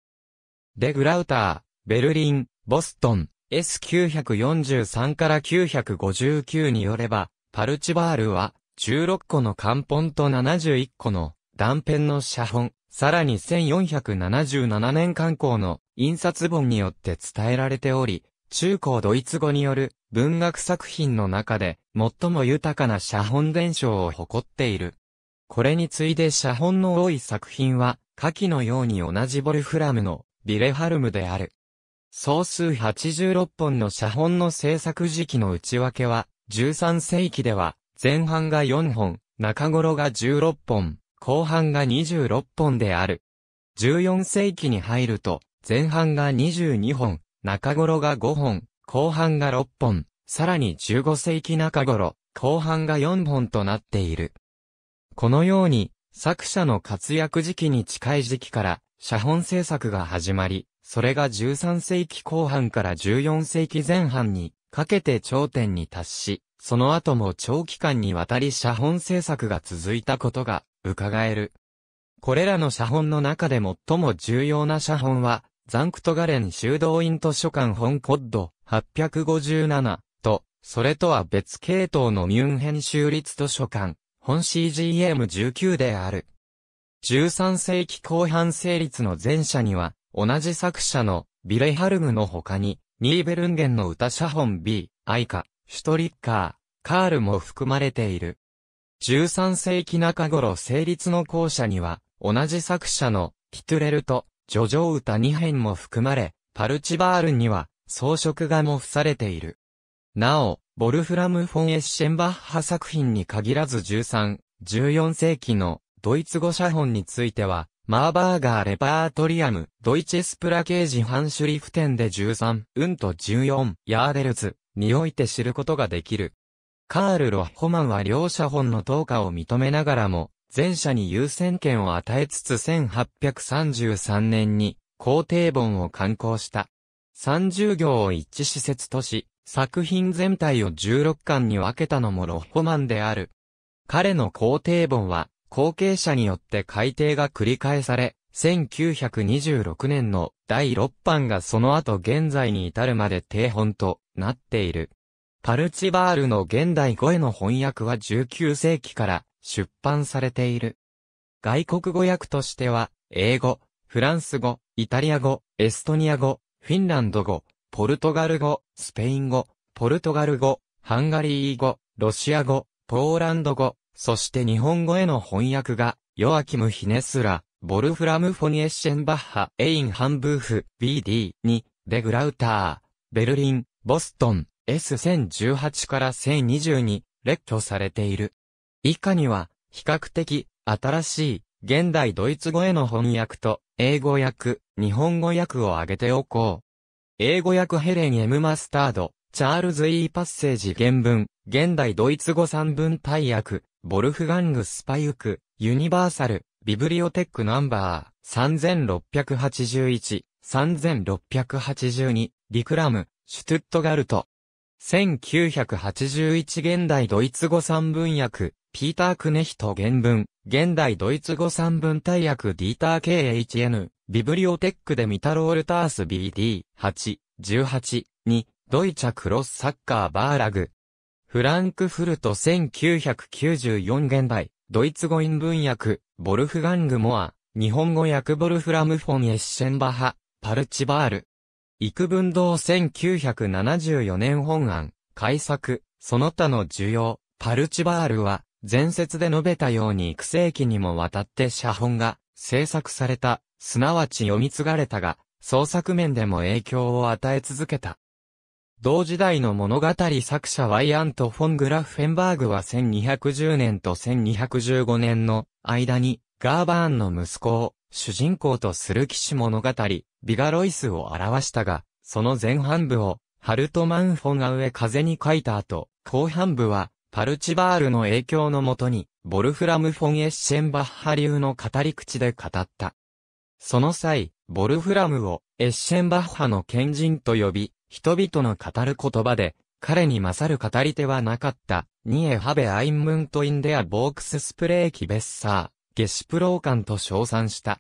デグラウター、ベルリン、ボストン S943 から959によれば、パルチバールは16個の漢本と71個の断片の写本、さらに1477年刊行の印刷本によって伝えられており、中高ドイツ語による文学作品の中で最も豊かな写本伝承を誇っている。これに次いで写本の多い作品は、下記のように同じボルフラムのビレハルムである。総数86本の写本の制作時期の内訳は、13世紀では、前半が4本、中頃が16本、後半が26本である。14世紀に入ると、前半が22本、中頃が5本、後半が6本、さらに15世紀中頃、後半が4本となっている。このように、作者の活躍時期に近い時期から、写本制作が始まり、それが13世紀後半から14世紀前半にかけて頂点に達し、その後も長期間にわたり写本制作が続いたことが伺える。これらの写本の中で最も重要な写本は、ザンクトガレン修道院図書館本コッド857と、それとは別系統のミュンヘン州立図書館本 CGM19 である。13世紀後半成立の前者には、同じ作者のビレハルムの他に、ニーベルンゲンの歌写本 B、アイカ、シュトリッカー、カールも含まれている。13世紀中頃成立の校舎には、同じ作者のヒトゥレルと、ジジョョウ歌2編も含まれ、パルチバールには、装飾画も付されている。なお、ボルフラム・フォン・エッシェンバッハ作品に限らず13、14世紀のドイツ語写本については、マーバーガーレパートリアム、ドイチェスプラケージハンシュリフテンで13、うんと14、ヤーデルズ、において知ることができる。カール・ロッホマンは両者本の投下を認めながらも、前者に優先権を与えつつ1833年に、皇帝本を刊行した。30行を一致施設とし、作品全体を16巻に分けたのもロッホマンである。彼の皇帝本は、後継者によって改定が繰り返され、1926年の第6版がその後現在に至るまで定本となっている。パルチバールの現代語への翻訳は19世紀から出版されている。外国語訳としては、英語、フランス語、イタリア語、エストニア語、フィンランド語、ポルトガル語、スペイン語、ポルトガル語、ハンガリー語、ロシア語、ポーランド語、そして日本語への翻訳が、ヨアキム・ヒネスラ、ボルフラム・フォニエッシェンバッハ、エイン・ハンブーフ、BD、2、デグラウター、ベルリン、ボストン、S1018 から1020に列挙されている。以下には、比較的、新しい、現代ドイツ語への翻訳と、英語訳、日本語訳を挙げておこう。英語訳ヘレン・エム・マスタード、チャールズ・イーパッセージ原文、現代ドイツ語三文大訳、ボルフガング・スパユク、ユニバーサル、ビブリオテックナンバー、3681、3682、リクラム、シュトゥットガルト。1981現代ドイツ語三文訳、ピーター・クネヒト原文、現代ドイツ語三文大訳ディーター・ KHN、ビブリオテックでミタロールタース BD、8、18、2、ドイチャクロスサッカーバーラグ、フランクフルト1994現代、ドイツ語音文訳、ボルフガング・モア、日本語訳ボルフラム・フォン・エッシェンバハ、パルチバール。幾分堂1974年本案、改作、その他の需要、パルチバールは、前説で述べたように幾世紀にもわたって写本が制作された、すなわち読み継がれたが、創作面でも影響を与え続けた。同時代の物語作者ワイアント・フォン・グラフ・フェンバーグは1210年と1215年の間にガーバーンの息子を主人公とする騎士物語ビガロイスを表したが、その前半部をハルトマン・フォン・アウェ風に書いた後、後半部はパルチバールの影響のもとにボルフラム・フォン・エッシェンバッハ流の語り口で語った。その際、ボルフラムをエッシェンバッハの賢人と呼び、人々の語る言葉で、彼に勝る語り手はなかった、ニエハベアインムントインデアボークススプレーキベッサー、ゲシプローカンと称賛した。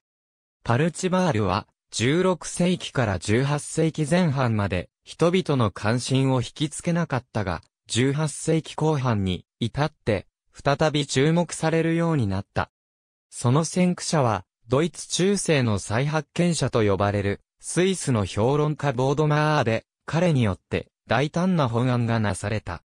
パルチバールは、16世紀から18世紀前半まで、人々の関心を引きつけなかったが、18世紀後半に、至って、再び注目されるようになった。その先駆者は、ドイツ中世の再発見者と呼ばれる、スイスの評論家ボードマーで、彼によって大胆な法案がなされた。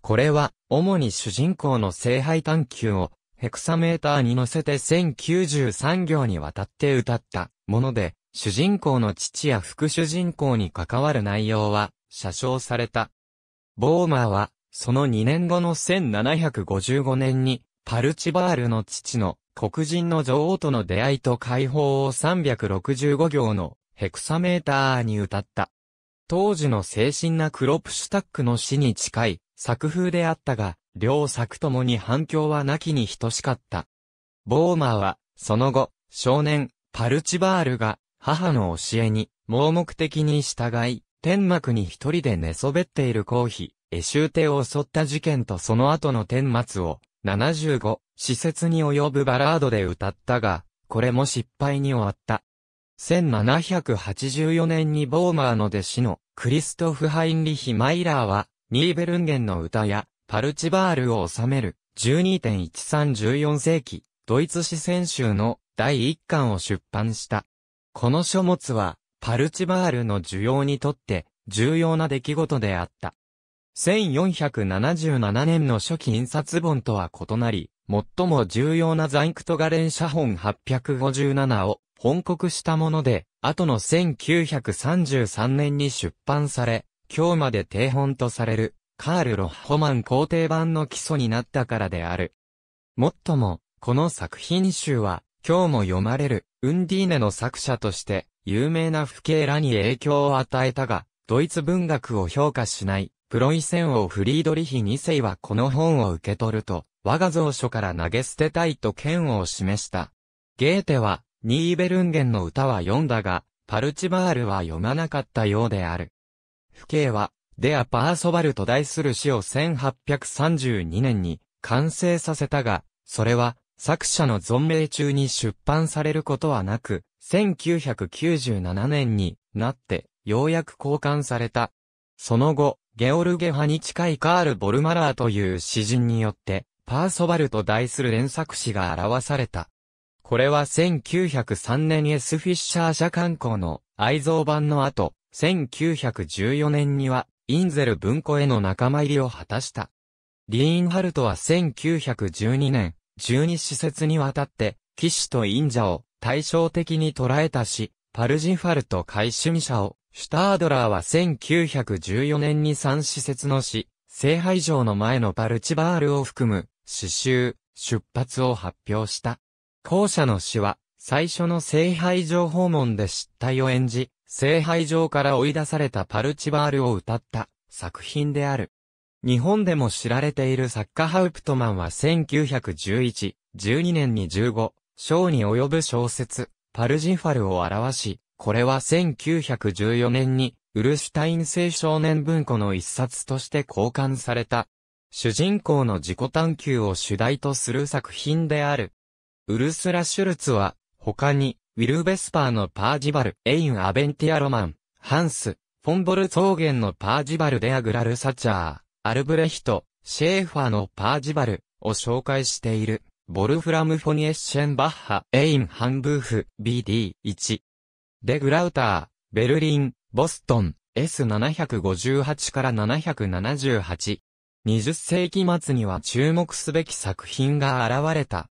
これは、主に主人公の聖杯探求を、ヘクサメーターに乗せて1093行にわたって歌ったもので、主人公の父や副主人公に関わる内容は、写唱された。ボーマーは、その2年後の1755年に、パルチバールの父の黒人の女王との出会いと解放を365行のヘクサメーターに歌った。当時の精神なクロプシュタックの詩に近い作風であったが、両作ともに反響はなきに等しかった。ボーマーは、その後、少年、パルチバールが、母の教えに、盲目的に従い、天幕に一人で寝そべっている公費、エシューテを襲った事件とその後の天末を、75、施設に及ぶバラードで歌ったが、これも失敗に終わった。1784年にボーマーの弟子のクリストフ・ハインリヒ・マイラーは、ニーベルンゲンの歌やパルチバールを収める12.1314世紀ドイツ史選集の第1巻を出版した。この書物はパルチバールの需要にとって重要な出来事であった。1477年の初期印刷本とは異なり、最も重要なザインクトガレン写本857を本国したもので、後の1933年に出版され、今日まで定本とされる、カール・ロッホマン皇帝版の基礎になったからである。もっとも、この作品集は、今日も読まれる、ウンディーネの作者として、有名な父兄らに影響を与えたが、ドイツ文学を評価しない、プロイセン王フリードリヒ2世はこの本を受け取ると、我が蔵書から投げ捨てたいと剣を示した。ゲーテは、ニーベルンゲンの歌は読んだが、パルチバールは読まなかったようである。父兄は、デア・パーソバルと題する詩を1832年に完成させたが、それは作者の存命中に出版されることはなく、1997年になってようやく交換された。その後、ゲオルゲ派に近いカール・ボルマラーという詩人によって、パーソバルと題する連作詩が表された。これは1903年 S フィッシャー社刊行の愛蔵版の後、1914年には、インゼル文庫への仲間入りを果たした。リーンハルトは1912年、12施設にわたって、騎士と忍者を対照的に捉えたし、パルジファルト回趣味者を、シュタードラーは1914年に3施設のし、聖杯城の前のパルチバールを含む、詩集、出発を発表した。後者の死は、最初の聖杯上訪問で失態を演じ、聖杯上から追い出されたパルチバールを歌った作品である。日本でも知られている作家ハウプトマンは1911、12年に15、章に及ぶ小説、パルジファルを表し、これは1914年に、ウルシュタイン青少年文庫の一冊として交換された。主人公の自己探求を主題とする作品である。ウルスラ・シュルツは、他に、ウィルベスパーのパージバル、エイン・アベンティア・ロマン、ハンス、フォンボル草原のパージバル・デアグラル・サチャー、アルブレヒト、シェーファーのパージバルを紹介している、ボルフラム・フォニエッシェン・バッハ、エイン・ハンブーフ、BD1。デグラウター、ベルリン、ボストン、S758 から778。20世紀末には注目すべき作品が現れた。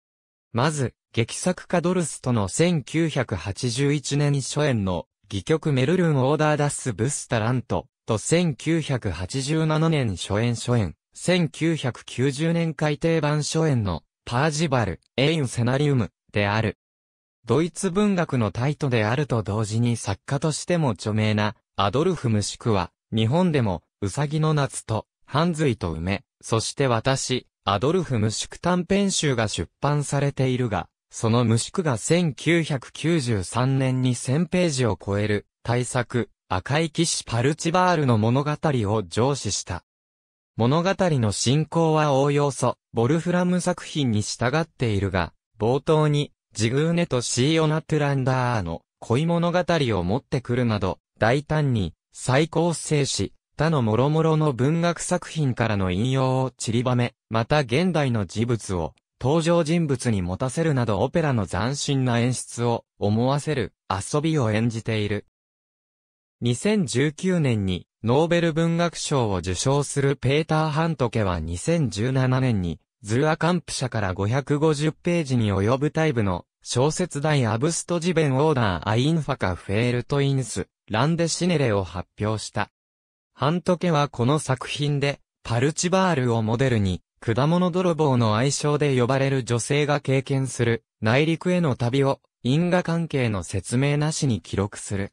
まず、劇作家ドルストの1981年初演の、戯曲メルルン・オーダーダス・ブスタラント、と1987年初演初演、1990年改訂版初演の、パージバル、エイン・セナリウム、である。ドイツ文学のタイトであると同時に作家としても著名な、アドルフ・ムシクは、日本でも、ウサギの夏と、ハンズイと梅、そして私、アドルフ・ムシク短編集が出版されているが、そのムシクが1993年に1000ページを超える大作、赤い騎士パルチバールの物語を上司した。物語の進行はおおよそ、ボルフラム作品に従っているが、冒頭に、ジグーネとシーオナ・トゥランダーの恋物語を持ってくるなど、大胆に、再構成し、他の諸々の文学作品からの引用を散りばめ、また現代の事物を登場人物に持たせるなどオペラの斬新な演出を思わせる遊びを演じている。2019年にノーベル文学賞を受賞するペーター・ハントケは2017年にズアカンプ社から550ページに及ぶタイプの小説大アブストジベンオーダーアインファカフェールトインスランデシネレを発表した。ハントケはこの作品で、パルチバールをモデルに、果物泥棒の愛称で呼ばれる女性が経験する内陸への旅を因果関係の説明なしに記録する。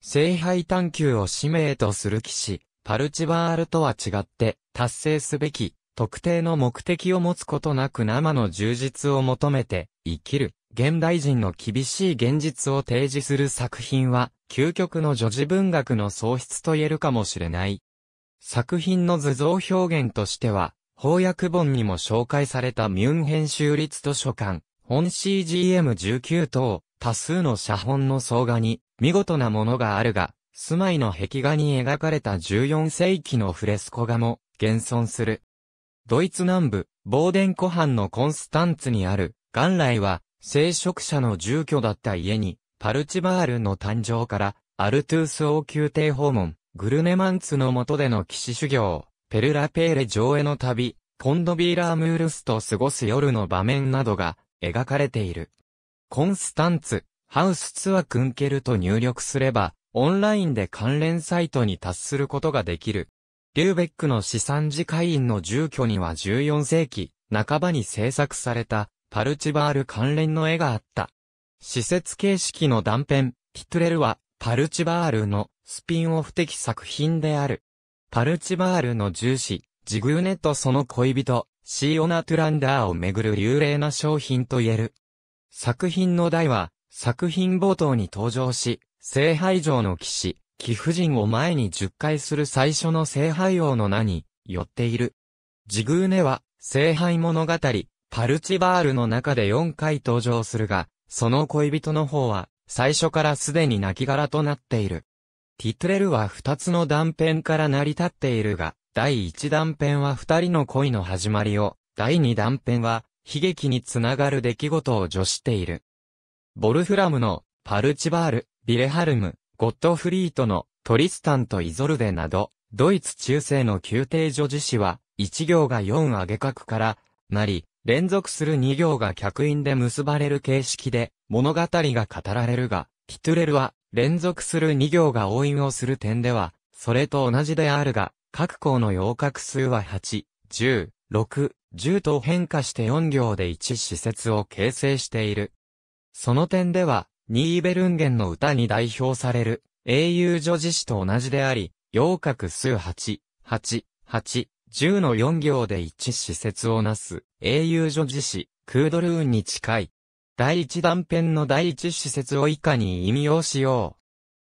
聖杯探求を使命とする騎士、パルチバールとは違って達成すべき特定の目的を持つことなく生の充実を求めて生きる現代人の厳しい現実を提示する作品は究極の女児文学の創出と言えるかもしれない。作品の図像表現としては、翻訳本にも紹介されたミュン編集立図書館、本 CGM19 等、多数の写本の総画に、見事なものがあるが、住まいの壁画に描かれた14世紀のフレスコ画も、現存する。ドイツ南部、ボーデン湖畔のコンスタンツにある、元来は、聖職者の住居だった家に、パルチバールの誕生から、アルトゥース王宮廷訪問、グルネマンツの下での騎士修行、ペルラペーレ上への旅、コンドビーラームールスと過ごす夜の場面などが描かれている。コンスタンツ、ハウスツアクンケルと入力すれば、オンラインで関連サイトに達することができる。リューベックの資産次会員の住居には14世紀半ばに制作されたパルチバール関連の絵があった。施設形式の断片、ピトゥレルは、パルチバールのスピンオフ的作品である。パルチバールの重視、ジグーネとその恋人、シーオナ・トゥランダーをめぐる流麗な商品と言える。作品の題は、作品冒頭に登場し、聖杯城の騎士、貴婦人を前に10回する最初の聖杯王の名に、寄っている。ジグーネは、聖杯物語、パルチバールの中で4回登場するが、その恋人の方は、最初からすでに亡骸となっている。ティトレルは二つの断片から成り立っているが、第一断片は二人の恋の始まりを、第二断片は、悲劇につながる出来事を助している。ボルフラムの、パルチバール、ビレハルム、ゴットフリートの、トリスタンとイゾルデなど、ドイツ中世の宮廷女子誌は、一行が四上角から、なり、連続する2行が客員で結ばれる形式で物語が語られるが、キトゥレルは連続する2行が応印をする点では、それと同じであるが、各項の洋画数は8、10、6、10と変化して4行で1施設を形成している。その点では、ニーベルンゲンの歌に代表される英雄女子詩と同じであり、洋画数8、8、8、10の4行で1施設をなす、英雄女子詩、クードルーンに近い。第1断片の第1施設を以下に意味をしよ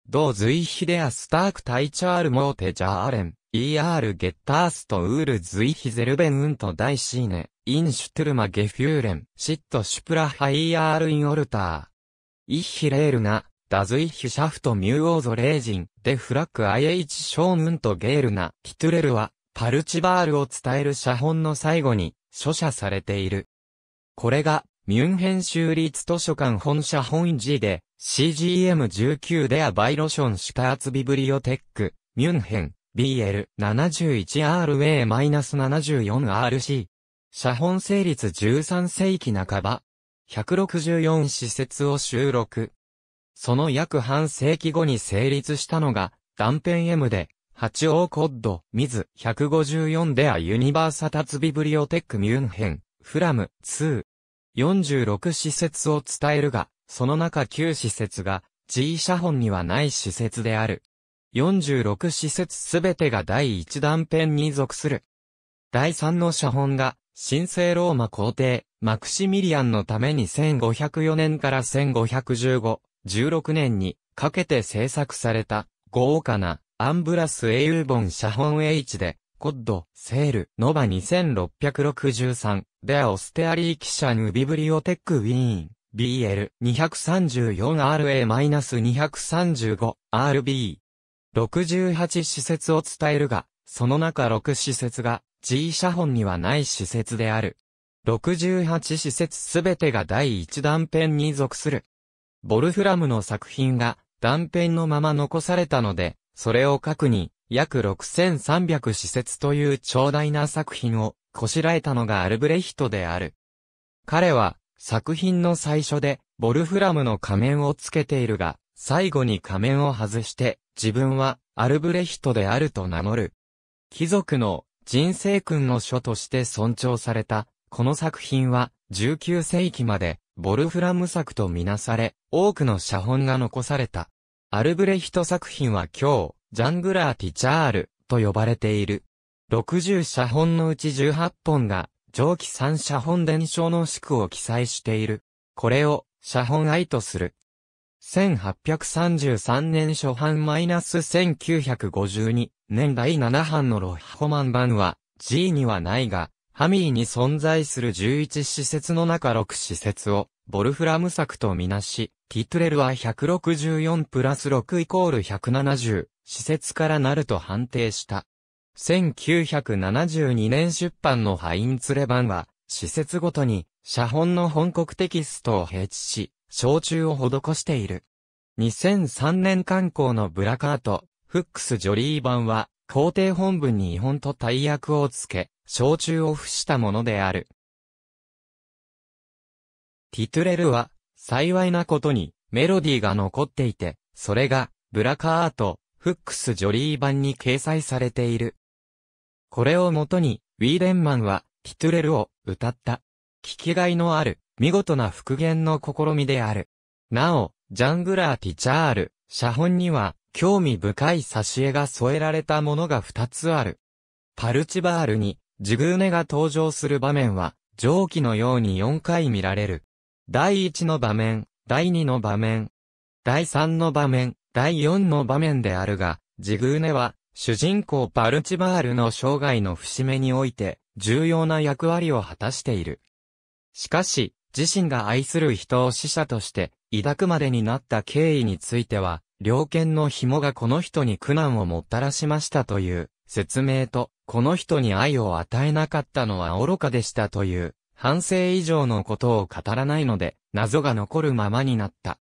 う。同随ヒでアスタークタイチャールモーテジャーレン、ER ゲッターストウールズイヒゼルベンウントダイシーネ、インシュトゥルマゲフューレン、シットシュプラハイヤールインオルター。イヒレールナ、ダズイヒシャフトミューオーゾレージン、デフラックアエイチ・ショーウントゲールナ、キトゥレルは、パルチバールを伝える写本の最後に、書写されている。これが、ミュンヘン州立図書館本社本寺で、CGM19 デアバイロションシュターツビブリオテック、ミュンヘン、BL71RA-74RC。写本成立13世紀半ば。164施設を収録。その約半世紀後に成立したのが、断片 M で、八王コッド、ミズ、154デアユニバーサタツビブリオテックミュンヘン、フラム、2。46施設を伝えるが、その中9施設が、G 写本にはない施設である。46施設すべてが第1断片に属する。第3の写本が、神聖ローマ皇帝、マクシミリアンのために1504年から1515、16年にかけて制作された、豪華なアンブラスエイ英雄ン・写本 H で、コッド、セール、ノバ2663、デアオステアリーキ記者ヌビブリオテックウィーン、BL234RA-235、RB。68施設を伝えるが、その中6施設が G 写本にはない施設である。68施設すべてが第1断片に属する。ボルフラムの作品が断片のまま残されたので、それを核に、約6300施設という長大な作品をこしらえたのがアルブレヒトである。彼は、作品の最初で、ボルフラムの仮面をつけているが、最後に仮面を外して、自分は、アルブレヒトであると名乗る。貴族の、人生君の書として尊重された、この作品は、19世紀まで、ボルフラム作とみなされ、多くの写本が残された。アルブレヒト作品は今日、ジャングラー・ティチャールと呼ばれている。60写本のうち18本が、蒸気3写本伝承の宿を記載している。これを、写本愛とする。1833年初版マイナス1952年第7版のロッホマン版は G にはないが、ハミーに存在する11施設の中6施設をボルフラム作とみなし、ティトレルは164プラス6イコール170、施設からなると判定した。1972年出版のハインツレ版は、施設ごとに、写本の本国テキストを併置し、焼酎を施している。2003年刊行のブラカート、フックスジョリー版は、皇帝本文に日本と大役をつけ、焼酎を付したものである。ティトレルは、幸いなことに、メロディーが残っていて、それが、ブラカート、フックスジョリー版に掲載されている。これをもとに、ウィーデンマンは、キトゥレルを歌った。聞きがいのある、見事な復元の試みである。なお、ジャングラー・ティチャール、写本には、興味深い挿絵が添えられたものが2つある。パルチバールに、ジグーネが登場する場面は、上記のように4回見られる。第1の場面、第2の場面、第3の場面、第4の場面であるが、ジグーネは、主人公パルチバールの生涯の節目において、重要な役割を果たしている。しかし、自身が愛する人を死者として抱くまでになった経緯については、猟犬の紐がこの人に苦難をもたらしましたという説明と、この人に愛を与えなかったのは愚かでしたという半生以上のことを語らないので、謎が残るままになった。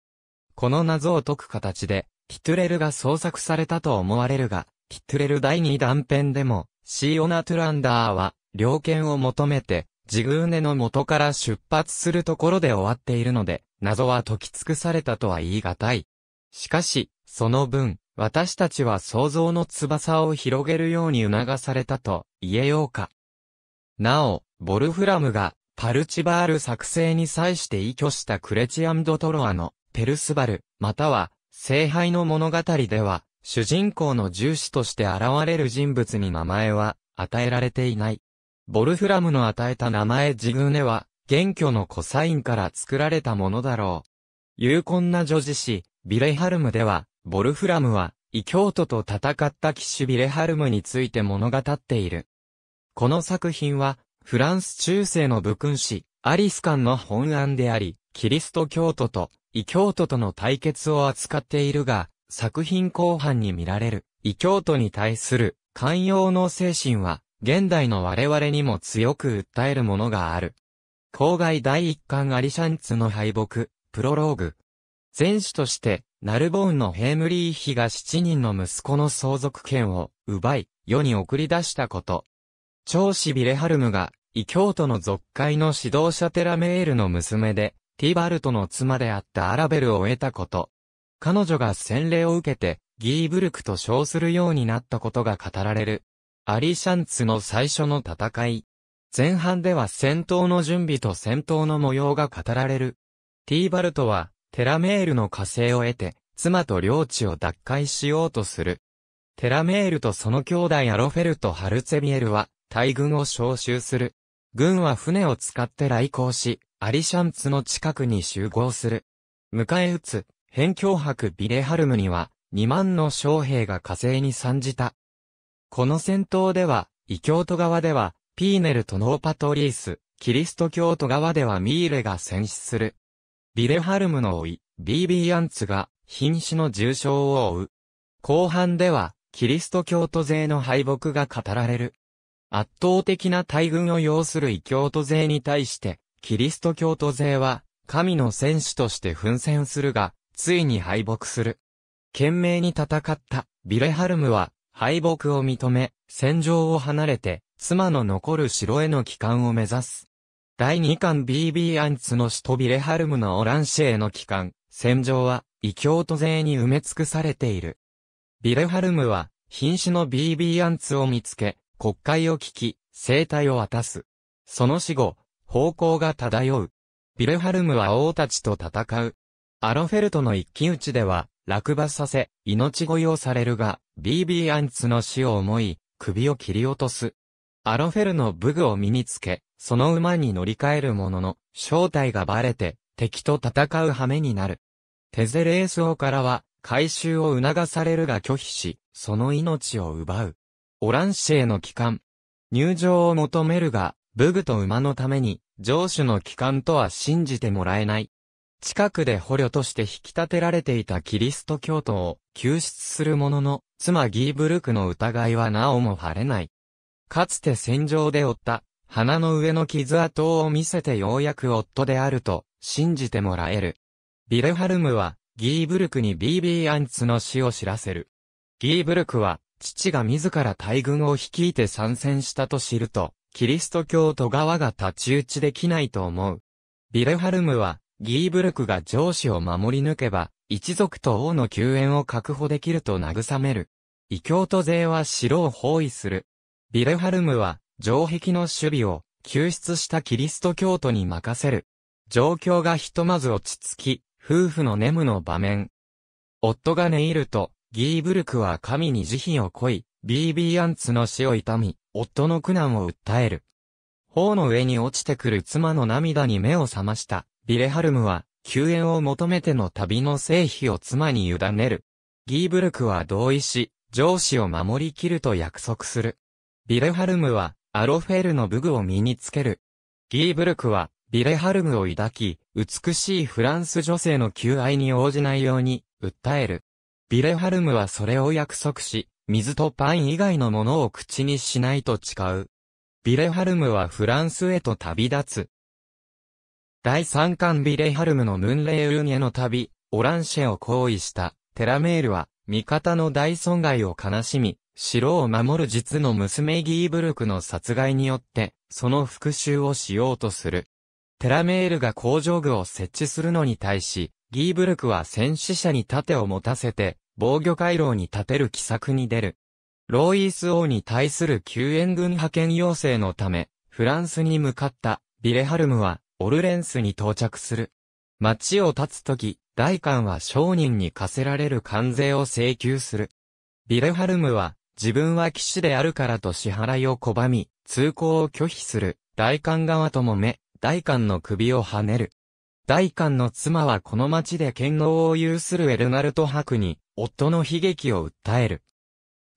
この謎を解く形で、キトゥレルが創作されたと思われるが、キトゥレル第2断片でも、シーオナ・トゥランダーは、猟犬を求めて、ジグーネの元から出発するところで終わっているので、謎は解き尽くされたとは言い難い。しかし、その分、私たちは想像の翼を広げるように促されたと言えようか。なお、ボルフラムがパルチバール作成に際して依拠したクレチアンドトロアのペルスバル、または聖杯の物語では、主人公の重視として現れる人物に名前は与えられていない。ボルフラムの与えた名前ジグネは、元虚のコサインから作られたものだろう。有根な女子誌、ビレハルムでは、ボルフラムは、異教徒と戦った騎士ビレハルムについて物語っている。この作品は、フランス中世の武勲士、アリス間の本案であり、キリスト教徒と異教徒との対決を扱っているが、作品後半に見られる異教徒に対する寛容の精神は、現代の我々にも強く訴えるものがある。郊外第一巻アリシャンツの敗北、プロローグ。前主として、ナルボーンのヘームリーヒが7人の息子の相続権を奪い、世に送り出したこと。長子ビレハルムが、異教徒の属会の指導者テラメールの娘で、ティバルトの妻であったアラベルを得たこと。彼女が洗礼を受けて、ギーブルクと称するようになったことが語られる。アリシャンツの最初の戦い。前半では戦闘の準備と戦闘の模様が語られる。ティーバルトは、テラメールの火星を得て、妻と領地を奪回しようとする。テラメールとその兄弟アロフェルとハルツェビエルは、大軍を召集する。軍は船を使って来航し、アリシャンツの近くに集合する。迎え撃つ、辺境伯ビレハルムには、2万の将兵が火星に参じた。この戦闘では、異教徒側では、ピーネルとノーパトリース、キリスト教徒側ではミーレが戦死する。ビレハルムの老い、ビービーアンツが、瀕死の重傷を負う。後半では、キリスト教徒勢の敗北が語られる。圧倒的な大軍を要する異教徒勢に対して、キリスト教徒勢は、神の戦士として奮戦するが、ついに敗北する。懸命に戦ったビレハルムは、敗北を認め、戦場を離れて、妻の残る城への帰還を目指す。第2巻 BB アンツの首都ビレハルムのオランシェへの帰還、戦場は、異教徒勢に埋め尽くされている。ビレハルムは、瀕死の BB アンツを見つけ、国会を聞き、生態を渡す。その死後、方向が漂う。ビルハルムは王たちと戦う。アロフェルトの一騎打ちでは、落馬させ、命乞いをされるが、BB アンツの死を思い、首を切り落とす。アロフェルの武具を身につけ、その馬に乗り換えるものの、正体がバレて、敵と戦う羽目になる。テゼレース王からは、回収を促されるが拒否し、その命を奪う。オランシェの帰還。入場を求めるが、武具と馬のために、城主の帰還とは信じてもらえない。近くで捕虜として引き立てられていたキリスト教徒を救出するものの、妻ギーブルクの疑いはなおも晴れない。かつて戦場で負った、鼻の上の傷跡を見せてようやく夫であると、信じてもらえる。ビレハルムは、ギーブルクに BB アンツの死を知らせる。ギーブルクは、父が自ら大軍を率いて参戦したと知ると、キリスト教徒側が太刀打ちできないと思う。ビレハルムは、ギーブルクが上司を守り抜けば、一族と王の救援を確保できると慰める。異教徒勢は城を包囲する。ビレハルムは、城壁の守備を、救出したキリスト教徒に任せる。状況がひとまず落ち着き、夫婦のネムの場面。夫がネイルと、ギーブルクは神に慈悲を恋、ビービーアンツの死を悼み、夫の苦難を訴える。頬の上に落ちてくる妻の涙に目を覚ました、ビレハルムは、救援を求めての旅の成否を妻に委ねる。ギーブルクは同意し、上司を守りきると約束する。ビレハルムは、アロフェルの武具を身につける。ギーブルクは、ビレハルムを抱き、美しいフランス女性の求愛に応じないように、訴える。ビレハルムはそれを約束し、水とパン以外のものを口にしないと誓う。ビレハルムはフランスへと旅立つ。第3巻ビレハルムのムンレールンの旅、オランシェを行為した、テラメールは、味方の大損害を悲しみ、城を守る実の娘ギーブルクの殺害によって、その復讐をしようとする。テラメールが工場具を設置するのに対し、ギーブルクは戦死者に盾を持たせて、防御回廊に立てる奇策に出る。ローイース王に対する救援軍派遣要請のため、フランスに向かったビレハルムはオルレンスに到着する。町を立つとき、大官は商人に課せられる関税を請求する。ビレハルムは自分は騎士であるからと支払いを拒み、通行を拒否する大官側ともめ、大官の首をはねる。大官の妻はこの町で権能を有するエルナルト博に夫の悲劇を訴える。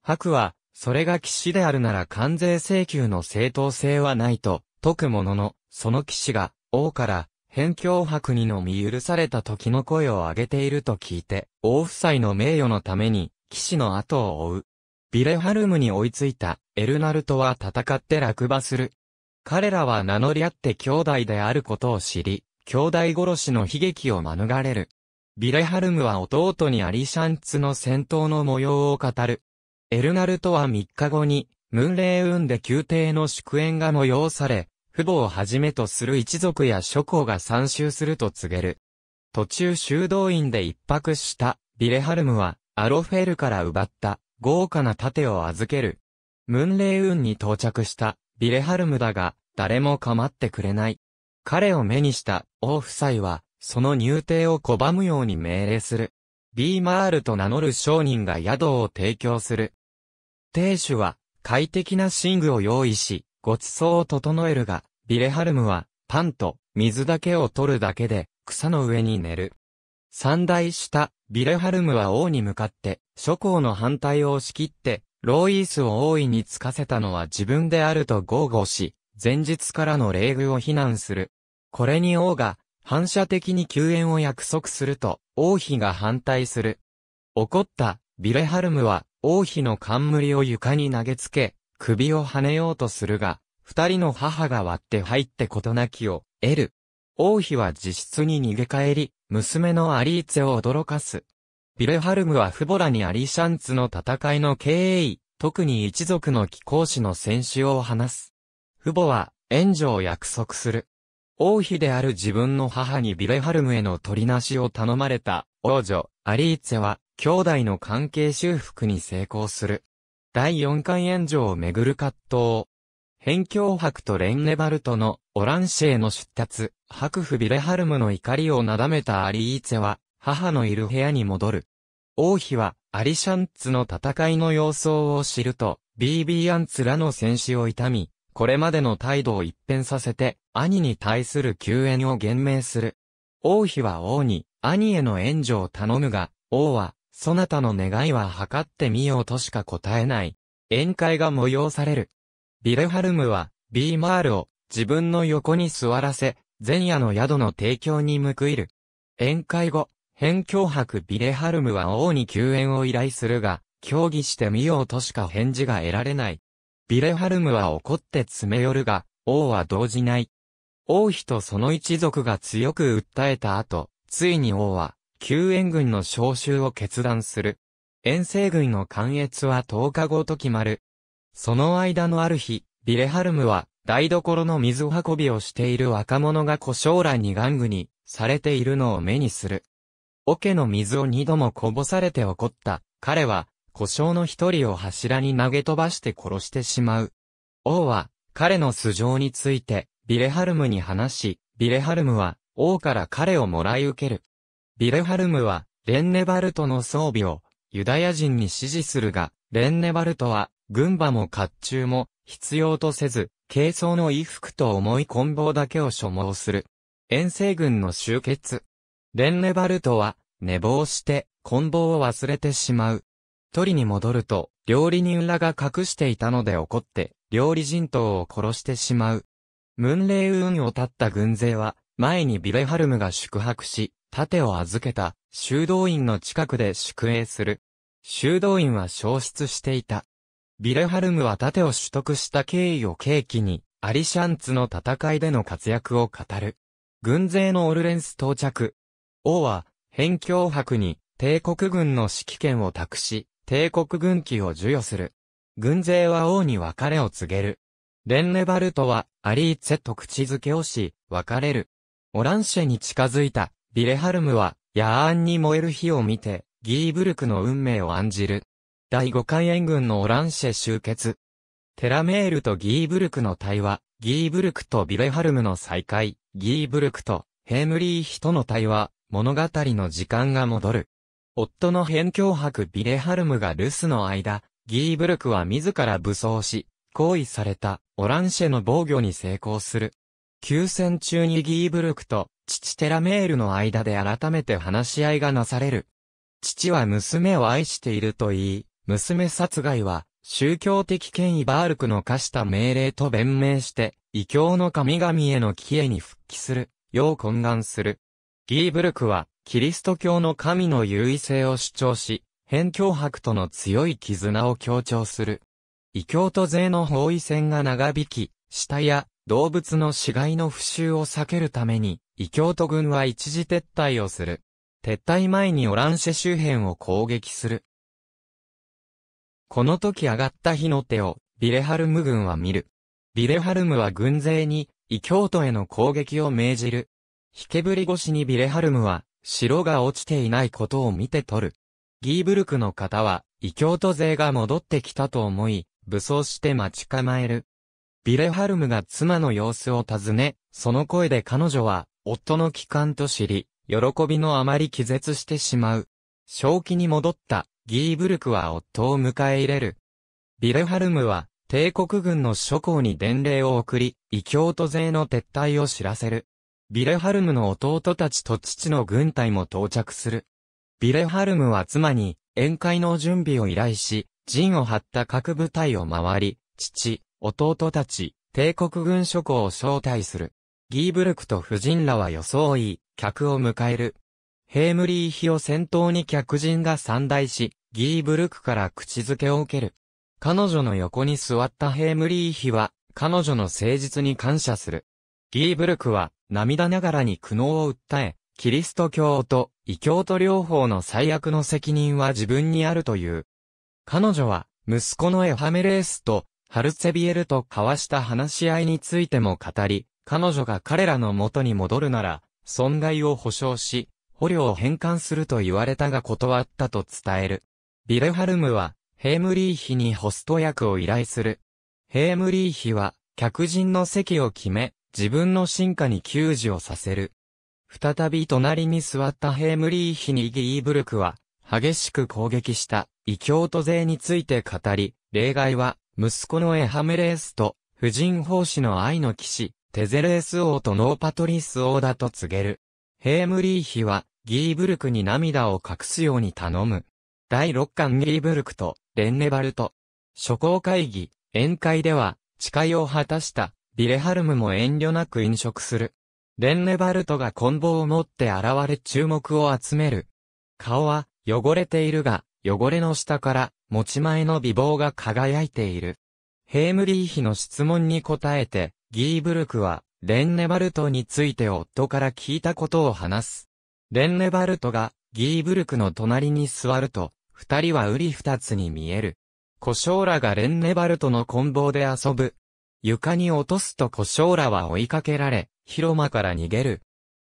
白は、それが騎士であるなら関税請求の正当性はないと、解くものの、その騎士が、王から、辺境白にのみ許された時の声を上げていると聞いて、王夫妻の名誉のために、騎士の後を追う。ビレハルムに追いついた、エルナルトは戦って落馬する。彼らは名乗り合って兄弟であることを知り、兄弟殺しの悲劇を免れる。ビレハルムは弟にアリシャンツの戦闘の模様を語る。エルナルトは3日後に、ムンレーウンで宮廷の祝宴が催され、父母をはじめとする一族や諸侯が参集すると告げる。途中修道院で一泊したビレハルムはアロフェルから奪った豪華な盾を預ける。ムンレーウンに到着したビレハルムだが誰も構ってくれない。彼を目にした王夫妻はその入廷を拒むように命令する。ビーマールと名乗る商人が宿を提供する。亭主は快適な寝具を用意し、ご馳走を整えるが、ビレハルムはパンと水だけを取るだけで草の上に寝る。三代下、ビレハルムは王に向かって、諸侯の反対を押し切って、ローイースを王位につかせたのは自分であると豪語し、前日からの礼遇を非難する。これに王が、反射的に救援を約束すると、王妃が反対する。怒った、ビレハルムは、王妃の冠を床に投げつけ、首を跳ねようとするが、二人の母が割って入ってことなきを得る。王妃は自室に逃げ帰り、娘のアリーツェを驚かす。ビレハルムはフボラにアリシャンツの戦いの経緯、特に一族の貴公子の戦死を話す。父母は、援助を約束する。王妃である自分の母にビレハルムへの取りなしを頼まれた王女、アリーツェは、兄弟の関係修復に成功する。第四巻炎上をめぐる葛藤。辺境伯とレンネバルトのオランシェへの出立、伯父ビレハルムの怒りをなだめたアリーツェは、母のいる部屋に戻る。王妃は、アリシャンツの戦いの様相を知ると、ビービーアンツらの戦死を痛み、これまでの態度を一変させて、兄に対する救援を言明する。王妃は王に、兄への援助を頼むが、王は、そなたの願いは測ってみようとしか答えない。宴会が催される。ビレハルムは、ビーマールを、自分の横に座らせ、前夜の宿の提供に報いる。宴会後、返境伯ビレハルムは王に救援を依頼するが、協議してみようとしか返事が得られない。ビレハルムは怒って詰め寄るが、王は動じない。王妃とその一族が強く訴えた後、ついに王は、救援軍の召集を決断する。遠征軍の関越は10日後と決まる。その間のある日、ビレハルムは、台所の水運びをしている若者が小将らに玩具に、されているのを目にする。桶の水を二度もこぼされて怒った。彼は、故障の一人を柱に投げ飛ばして殺してしまう。王は、彼の素性について、ビレハルムに話し、ビレハルムは、王から彼をもらい受ける。ビレハルムは、レンネバルトの装備を、ユダヤ人に指示するが、レンネバルトは、軍馬も甲冑も、必要とせず、軽装の衣服と重い棍棒だけを所望する。遠征軍の集結。レンネバルトは、寝坊して、棍棒を忘れてしまう。取りに戻ると、料理人らが隠していたので怒って、料理人頭を殺してしまう。文礼運を立った軍勢は、前にビレハルムが宿泊し、盾を預けた修道院の近くで宿営する。修道院は消失していた。ビレハルムは盾を取得した経緯を契機に、アリシャンツの戦いでの活躍を語る。軍勢のオルレンス到着。王は、辺境伯に、帝国軍の指揮権を託し、帝国軍旗を授与する。軍勢は王に別れを告げる。レンネバルトはアリーツェと口づけをし、別れる。オランシェに近づいたビレハルムはヤーンに燃える火を見て、ギーブルクの運命を案じる。第五回援軍のオランシェ集結。テラメールとギーブルクの対話、ギーブルクとビレハルムの再会、ギーブルクとヘームリーヒとの対話、物語の時間が戻る。夫の辺境伯ビレハルムが留守の間、ギーブルクは自ら武装し、行為されたオランシェの防御に成功する。休戦中にギーブルクと父テラメールの間で改めて話し合いがなされる。父は娘を愛していると言い、娘殺害は宗教的権威バールクの課した命令と弁明して、異教の神々への帰依に復帰する、よう懇願する。ギーブルクは、キリスト教の神の優位性を主張し、辺境伯との強い絆を強調する。異教徒勢の包囲戦が長引き、下や動物の死骸の腐襲を避けるために、異教徒軍は一時撤退をする。撤退前にオランシェ周辺を攻撃する。この時上がった火の手を、ビレハルム軍は見る。ビレハルムは軍勢に、異教徒への攻撃を命じる。引けぶり越しにビレハルムは、城が落ちていないことを見て取る。ギーブルクの方は、異教徒勢が戻ってきたと思い、武装して待ち構える。ビレハルムが妻の様子を尋ね、その声で彼女は、夫の帰還と知り、喜びのあまり気絶してしまう。正気に戻った、ギーブルクは夫を迎え入れる。ビレハルムは、帝国軍の諸侯に伝令を送り、異教徒勢の撤退を知らせる。ビレハルムの弟たちと父の軍隊も到着する。ビレハルムは妻に宴会の準備を依頼し、陣を張った各部隊を回り、父、弟たち、帝国軍諸侯を招待する。ギーブルクと夫人らは装い、客を迎える。ヘームリーヒを先頭に客人が散大し、ギーブルクから口づけを受ける。彼女の横に座ったヘームリーヒは、彼女の誠実に感謝する。ギーブルクは、涙ながらに苦悩を訴え、キリスト教と異教徒両方の最悪の責任は自分にあるという。彼女は、息子のエファメレースとハルセビエルと交わした話し合いについても語り、彼女が彼らの元に戻るなら、損害を保証し、捕虜を返還すると言われたが断ったと伝える。ビレハルムは、ヘイムリーヒにホスト役を依頼する。ヘイムリーヒは、客人の席を決め、自分の進化に給仕をさせる。再び隣に座ったヘイムリーヒニギーブルクは、激しく攻撃した異教徒勢について語り、例外は、息子のエハメレースと、婦人奉仕の愛の騎士、テゼレース王とノーパトリス王だと告げる。ヘイムリーヒは、ギーブルクに涙を隠すように頼む。第6巻ギーブルクと、レンネバルト。諸公会議、宴会では、誓いを果たしたビレハルムも遠慮なく飲食する。レンネバルトが棍棒を持って現れ注目を集める。顔は汚れているが、汚れの下から持ち前の美貌が輝いている。ヘームリーヒの質問に答えて、ギーブルクは、レンネバルトについて夫から聞いたことを話す。レンネバルトが、ギーブルクの隣に座ると、二人は瓜二つに見える。小将らがレンネバルトの棍棒で遊ぶ、床に落とすと小将らは追いかけられ、広間から逃げる。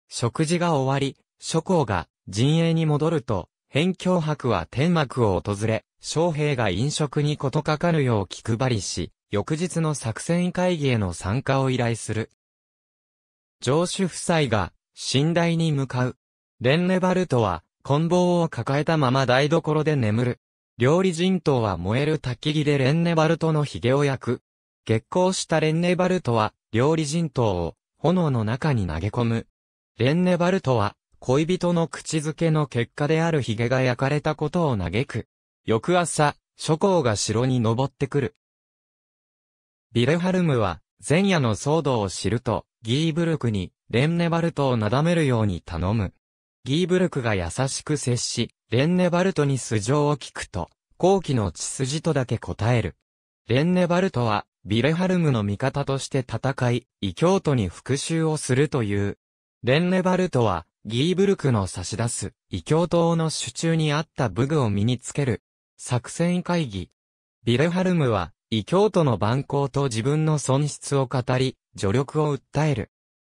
食事が終わり、諸侯が陣営に戻ると、辺境伯は天幕を訪れ、将兵が飲食に事かかるよう気配りし、翌日の作戦会議への参加を依頼する。上主夫妻が、寝台に向かう。レンネバルトは、棍棒を抱えたまま台所で眠る。料理人頭は燃える焚き木でレンネバルトの髭を焼く。激光したレンネバルトは、料理人頭を、炎の中に投げ込む。レンネバルトは、恋人の口づけの結果である髭が焼かれたことを嘆く。翌朝、諸侯が城に登ってくる。ビレハルムは、前夜の騒動を知ると、ギーブルクに、レンネバルトをなだめるように頼む。ギーブルクが優しく接し、レンネバルトに素性を聞くと、後期の血筋とだけ答える。レンネバルトは、ビレハルムの味方として戦い、異教徒に復讐をするという。レンネバルトは、ギーブルクの差し出す、異教党の手中にあった武具を身につける、作戦会議。ビレハルムは、異教徒の蛮行と自分の損失を語り、助力を訴える。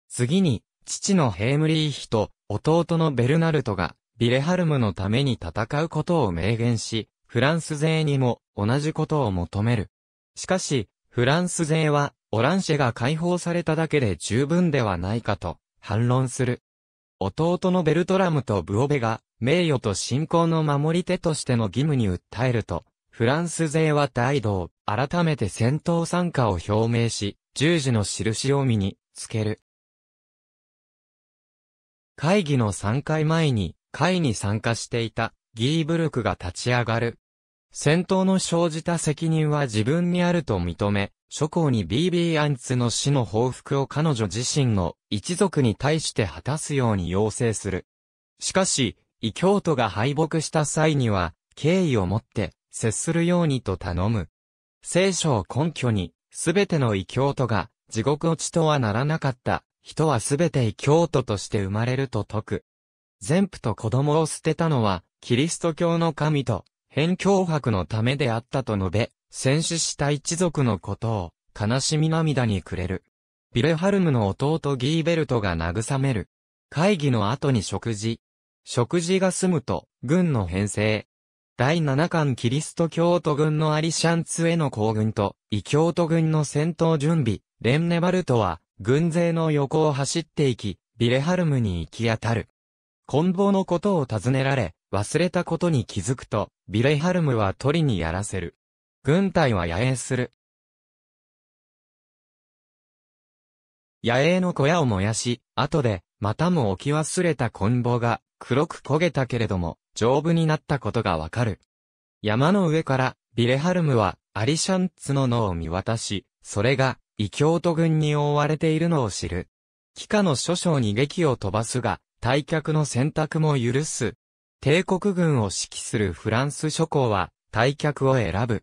次に、父のヘームリーヒと弟のベルナルトが、ビレハルムのために戦うことを明言し、フランス勢にも同じことを求める。しかし、フランス勢は、オランシェが解放されただけで十分ではないかと、反論する。弟のベルトラムとブオベが、名誉と信仰の守り手としての義務に訴えると、フランス勢は大道、改めて戦闘参加を表明し、十字の印を身に、つける。会議の3回前に、会に参加していた、ギーブルクが立ち上がる。戦闘の生じた責任は自分にあると認め、諸侯に BB アンツの死の報復を彼女自身の一族に対して果たすように要請する。しかし、異教徒が敗北した際には、敬意を持って接するようにと頼む。聖書を根拠に、すべての異教徒が地獄落ちとはならなかった、人はすべて異教徒として生まれると説く。全部と子供を捨てたのは、キリスト教の神と辺境迫のためであったと述べ、戦死した一族のことを、悲しみ涙にくれる。ビレハルムの弟ギーベルトが慰める。会議の後に食事。食事が済むと、軍の編成。第七巻キリスト教徒軍のアリシャンツへの行軍と、異教徒軍の戦闘準備、レンネバルトは、軍勢の横を走っていき、ビレハルムに行き当たる。今後のことを尋ねられ、忘れたことに気づくと、ビレハルムは取りにやらせる。軍隊は野営する。野営の小屋を燃やし、後で、またも置き忘れた棍棒が、黒く焦げたけれども、丈夫になったことがわかる。山の上から、ビレハルムは、アリシャンツの脳を見渡し、それが、異教徒軍に覆われているのを知る。帰化の諸将に劇を飛ばすが、退却の選択も許す、帝国軍を指揮するフランス諸侯は、退却を選ぶ。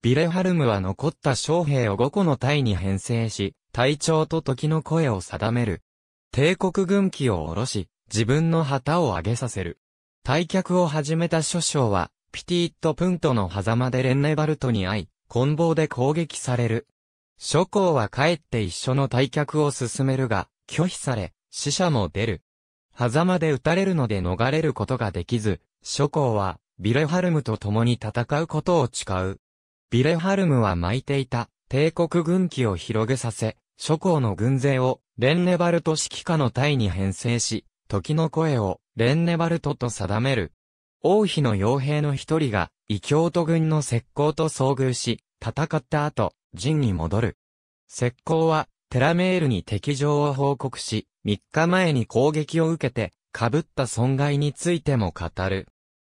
ビレハルムは残った将兵を5個の隊に編成し、隊長と時の声を定める。帝国軍機を下ろし、自分の旗を上げさせる。退却を始めた諸将は、ピティット・プントの狭間でレンネバルトに会い、棍棒で攻撃される。諸侯は帰って一緒の退却を進めるが、拒否され、死者も出る。狭間で撃たれるので逃れることができず、諸侯は、ビレハルムと共に戦うことを誓う。ビレハルムは巻いていた、帝国軍機を広げさせ、諸侯の軍勢を、レンネバルト指揮下の隊に編成し、時の声を、レンネバルトと定める。王妃の傭兵の一人が、異教徒軍の石膏と遭遇し、戦った後、陣に戻る。石膏は、テラメールに敵情を報告し、3日前に攻撃を受けて、被った損害についても語る。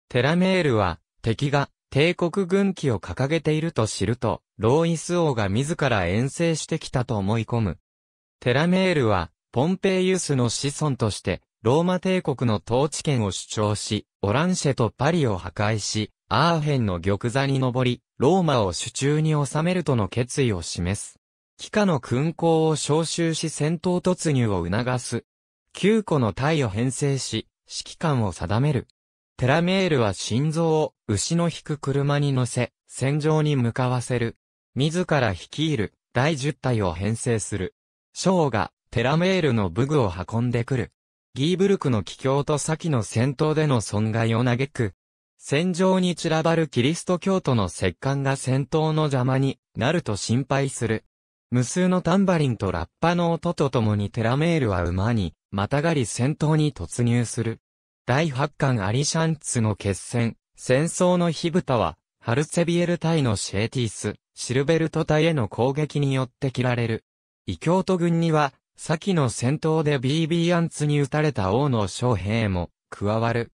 テラメールは、敵が帝国軍旗を掲げていると知ると、ローイス王が自ら遠征してきたと思い込む。テラメールは、ポンペイウスの子孫として、ローマ帝国の統治権を主張し、オランシェとパリを破壊し、アーヘンの玉座に登り、ローマを手中に収めるとの決意を示す。機下の勲功を召集し戦闘突入を促す。9個の隊を編成し、指揮官を定める。テラメールは心臓を牛の引く車に乗せ、戦場に向かわせる。自ら率いる第10隊を編成する。ショーがテラメールの武具を運んでくる。ギーブルクの帰郷と先の戦闘での損害を嘆く。戦場に散らばるキリスト教徒の石棺が戦闘の邪魔になると心配する。無数のタンバリンとラッパの音とともにテラメールは馬に、またがり戦闘に突入する。第8巻アリシャンツの決戦、戦争の火蓋は、ハルセビエル隊のシェーティス、シルベルト隊への攻撃によって切られる。異教徒軍には、先の戦闘でビービーアンツに撃たれた王の将兵も加わる。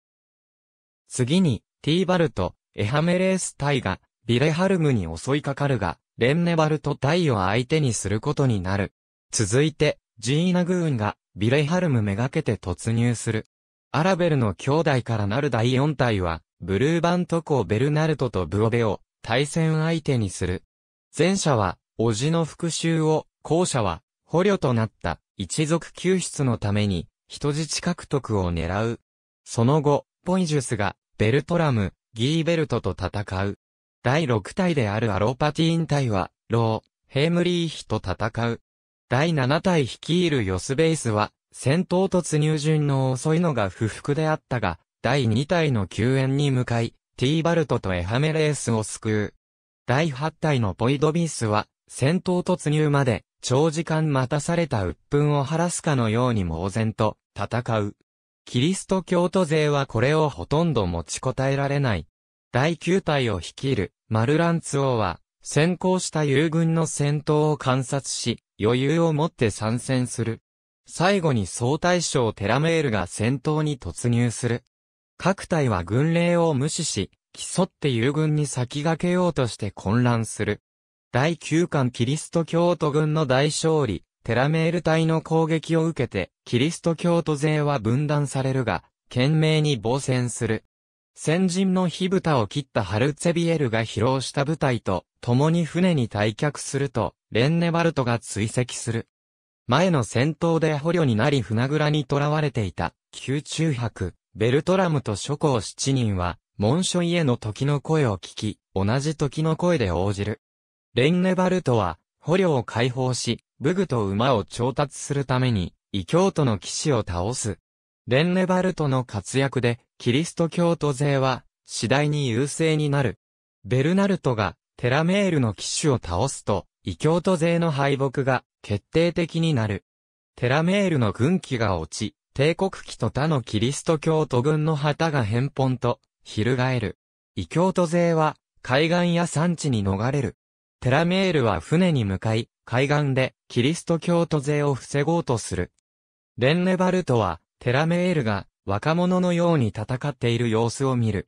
次に、ティーバルト、エハメレース隊が、ビレハルムに襲いかかるが、レンネバルト対を相手にすることになる。続いて、ジーナ軍が、ビレハルムめがけて突入する。アラベルの兄弟からなる第4隊は、ブルーバント校ベルナルトとブオベを、対戦相手にする。前者は、叔父の復讐を、後者は、捕虜となった、一族救出のために、人質獲得を狙う。その後、ポイジュスが、ベルトラム、ギーベルトと戦う。第6体であるアロパティーン隊は、ロー、ヘイムリーヒと戦う。第7体率いるヨスベースは、戦闘突入順の遅いのが不服であったが、第2体の救援に向かい、ティーバルトとエハメレースを救う。第8体のポイドビースは、戦闘突入まで、長時間待たされた鬱憤を晴らすかのように猛然と、戦う。キリスト教徒勢はこれをほとんど持ちこたえられない。第9隊を率いるマルランツ王は、先行した友軍の戦闘を観察し、余裕を持って参戦する。最後に総大将テラメールが戦闘に突入する。各隊は軍令を無視し、競って友軍に先駆けようとして混乱する。第9巻キリスト教徒軍の大勝利、テラメール隊の攻撃を受けて、キリスト教徒勢は分断されるが、懸命に防戦する。先人の火蓋を切ったハルツェビエルが披露した舞台と、共に船に退却すると、レンネバルトが追跡する。前の戦闘で捕虜になり船倉に囚われていた、宮中博、ベルトラムと諸侯七人は、門書家の時の声を聞き、同じ時の声で応じる。レンネバルトは、捕虜を解放し、武具と馬を調達するために、異教徒の騎士を倒す、レンネバルトの活躍で、キリスト教徒勢は、次第に優勢になる。ベルナルトが、テラメールの騎手を倒すと、異教徒勢の敗北が、決定的になる。テラメールの軍旗が落ち、帝国旗と他のキリスト教徒軍の旗が返本と、翻る。異教徒勢は、海岸や山地に逃れる。テラメールは船に向かい、海岸でキリスト教徒勢を防ごうとする。レンネバルトはテラメールが若者のように戦っている様子を見る。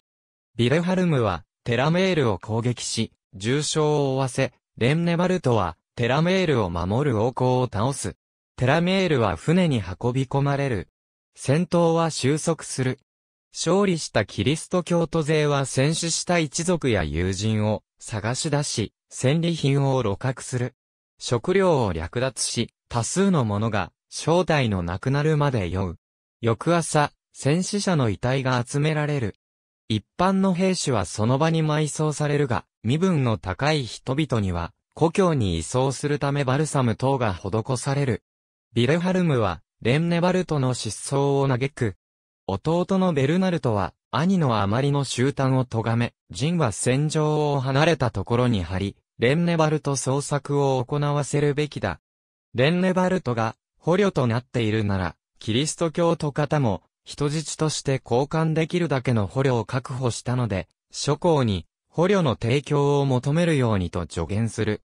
ビレハルムはテラメールを攻撃し、重傷を負わせ、レンネバルトはテラメールを守る王侯を倒す。テラメールは船に運び込まれる。戦闘は収束する。勝利したキリスト教徒勢は戦死した一族や友人を探し出し、戦利品を露獲する。食料を略奪し、多数の者が正体のなくなるまで酔う。翌朝、戦死者の遺体が集められる。一般の兵士はその場に埋葬されるが、身分の高い人々には、故郷に移送するためバルサム等が施される。ビレハルムは、レンネバルトの失踪を嘆く。弟のベルナルトは、兄のあまりの終端を咎め、陣は戦場を離れたところに張り、レンネバルト捜索を行わせるべきだ。レンネバルトが、捕虜となっているなら、キリスト教徒方も、人質として交換できるだけの捕虜を確保したので、諸侯に捕虜の提供を求めるようにと助言する。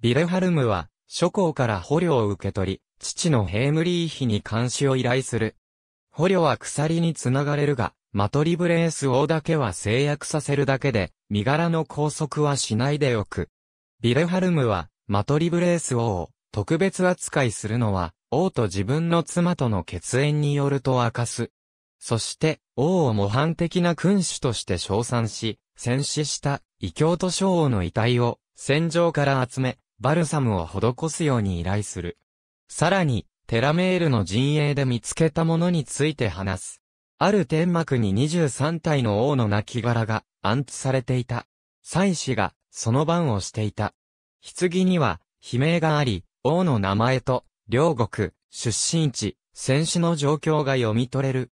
ビレハルムは、諸侯から捕虜を受け取り、父のヘームリーヒに監視を依頼する。捕虜は鎖につながれるが、マトリブレース王だけは制約させるだけで、身柄の拘束はしないでおく。ビレハルムは、マトリブレース王を特別扱いするのは、王と自分の妻との血縁によると明かす。そして、王を模範的な君主として称賛し、戦死した異教徒将王の遺体を戦場から集め、バルサムを施すように依頼する。さらに、テラメールの陣営で見つけたものについて話す。ある天幕に23体の王の亡骸が安置されていた。祭司がその番をしていた。棺には悲鳴があり、王の名前と両国、出身地、戦死の状況が読み取れる。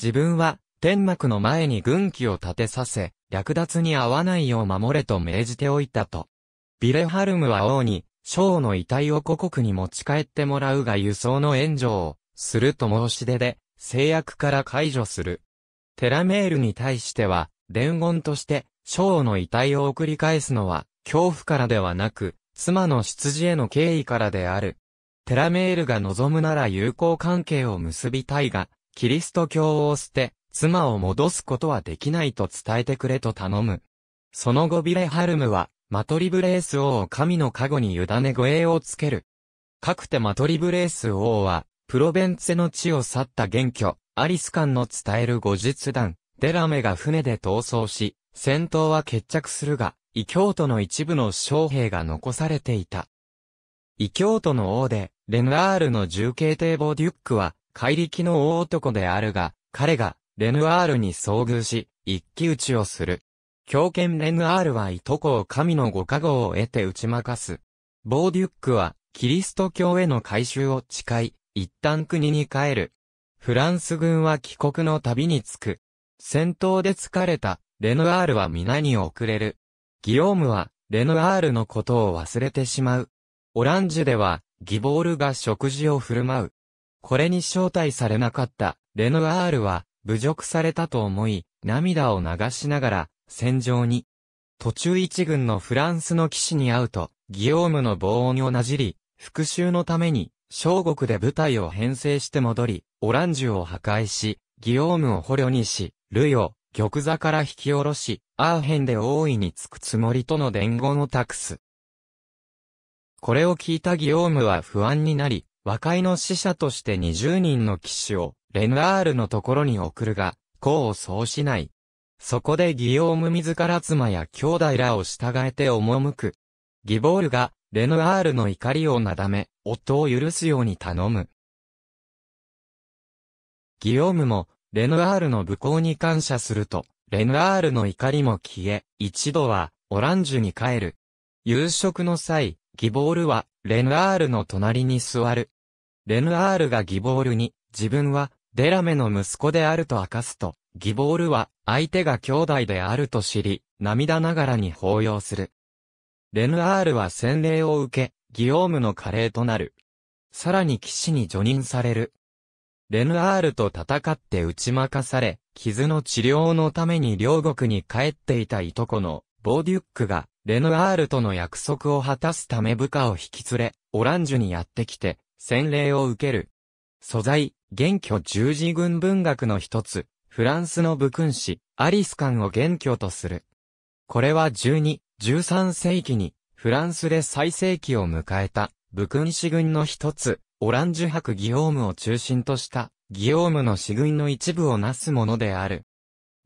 自分は、天幕の前に軍旗を立てさせ、略奪に合わないよう守れと命じておいたと。ビレハルムは王に、将の遺体を故国に持ち帰ってもらうが輸送の援助を、すると申し出で、制約から解除する。テラメールに対しては、伝言として、将の遺体を送り返すのは、恐怖からではなく、妻の出自への敬意からである。テラメールが望むなら友好関係を結びたいが、キリスト教を捨て、妻を戻すことはできないと伝えてくれと頼む。その後ビレハルムは、マトリブレース王を神の加護に委ね護衛をつける。かくてマトリブレース王は、プロベンツェの地を去った元居、アリス艦の伝える後日談、デラメが船で逃走し、戦闘は決着するが、異教徒の一部の将兵が残されていた。異教徒の王で、レヌアールの重慶ボーデュックは、怪力の大男であるが、彼が、レヌアールに遭遇し、一騎打ちをする。狂犬レヌアールはいとこを神のご加護を得て打ち負かす。ボーデュックは、キリスト教への改宗を誓い、一旦国に帰る。フランス軍は帰国の旅に着く。戦闘で疲れた、レヌアールは皆に遅れる。ギオームは、レヌアールのことを忘れてしまう。オランジュでは、ギボールが食事を振る舞う。これに招待されなかったレノアールは侮辱されたと思い、涙を流しながら戦場に。途中一軍のフランスの騎士に会うと、ギオームの防音をなじり、復讐のために、小国で部隊を編成して戻り、オランジュを破壊し、ギオームを捕虜にし、ルイを玉座から引き下ろし、アーヘンで大いにつくつもりとの伝言を託す。これを聞いたギオームは不安になり、和解の使者として20人の騎士を、レヌアールのところに送るが、功を奏しない。そこでギオーム自ら妻や兄弟らを従えて赴く。ギボールが、レヌアールの怒りをなだめ、夫を許すように頼む。ギオームも、レヌアールの武功に感謝すると、レヌアールの怒りも消え、一度は、オランジュに帰る。夕食の際、ギボールは、レヌアールの隣に座る。レヌアールがギボールに、自分は、デラメの息子であると明かすと、ギボールは、相手が兄弟であると知り、涙ながらに抱擁する。レヌアールは洗礼を受け、ギオームの華麗となる。さらに騎士に除任される。レヌアールと戦って打ち負かされ、傷の治療のために両国に帰っていたいとこの、ボーデュックが、レノアールとの約束を果たすため部下を引き連れ、オランジュにやってきて、洗礼を受ける。素材、元居十字軍文学の一つ、フランスの武君子、アリスカンを元居とする。これは12、13世紀に、フランスで最盛期を迎えた、武君子軍の一つ、オランジュ博ギオームを中心とした、ギオームの死軍の一部をなすものである。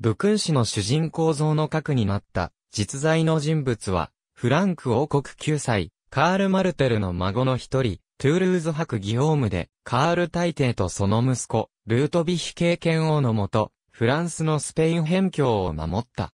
武君子の主人公像の核になった、実在の人物は、フランク王国救済、カール・マルテルの孫の一人、トゥールーズ博ギオームで、カール大帝とその息子、ルートビヒ経験王のもと、フランスのスペイン辺境を守った。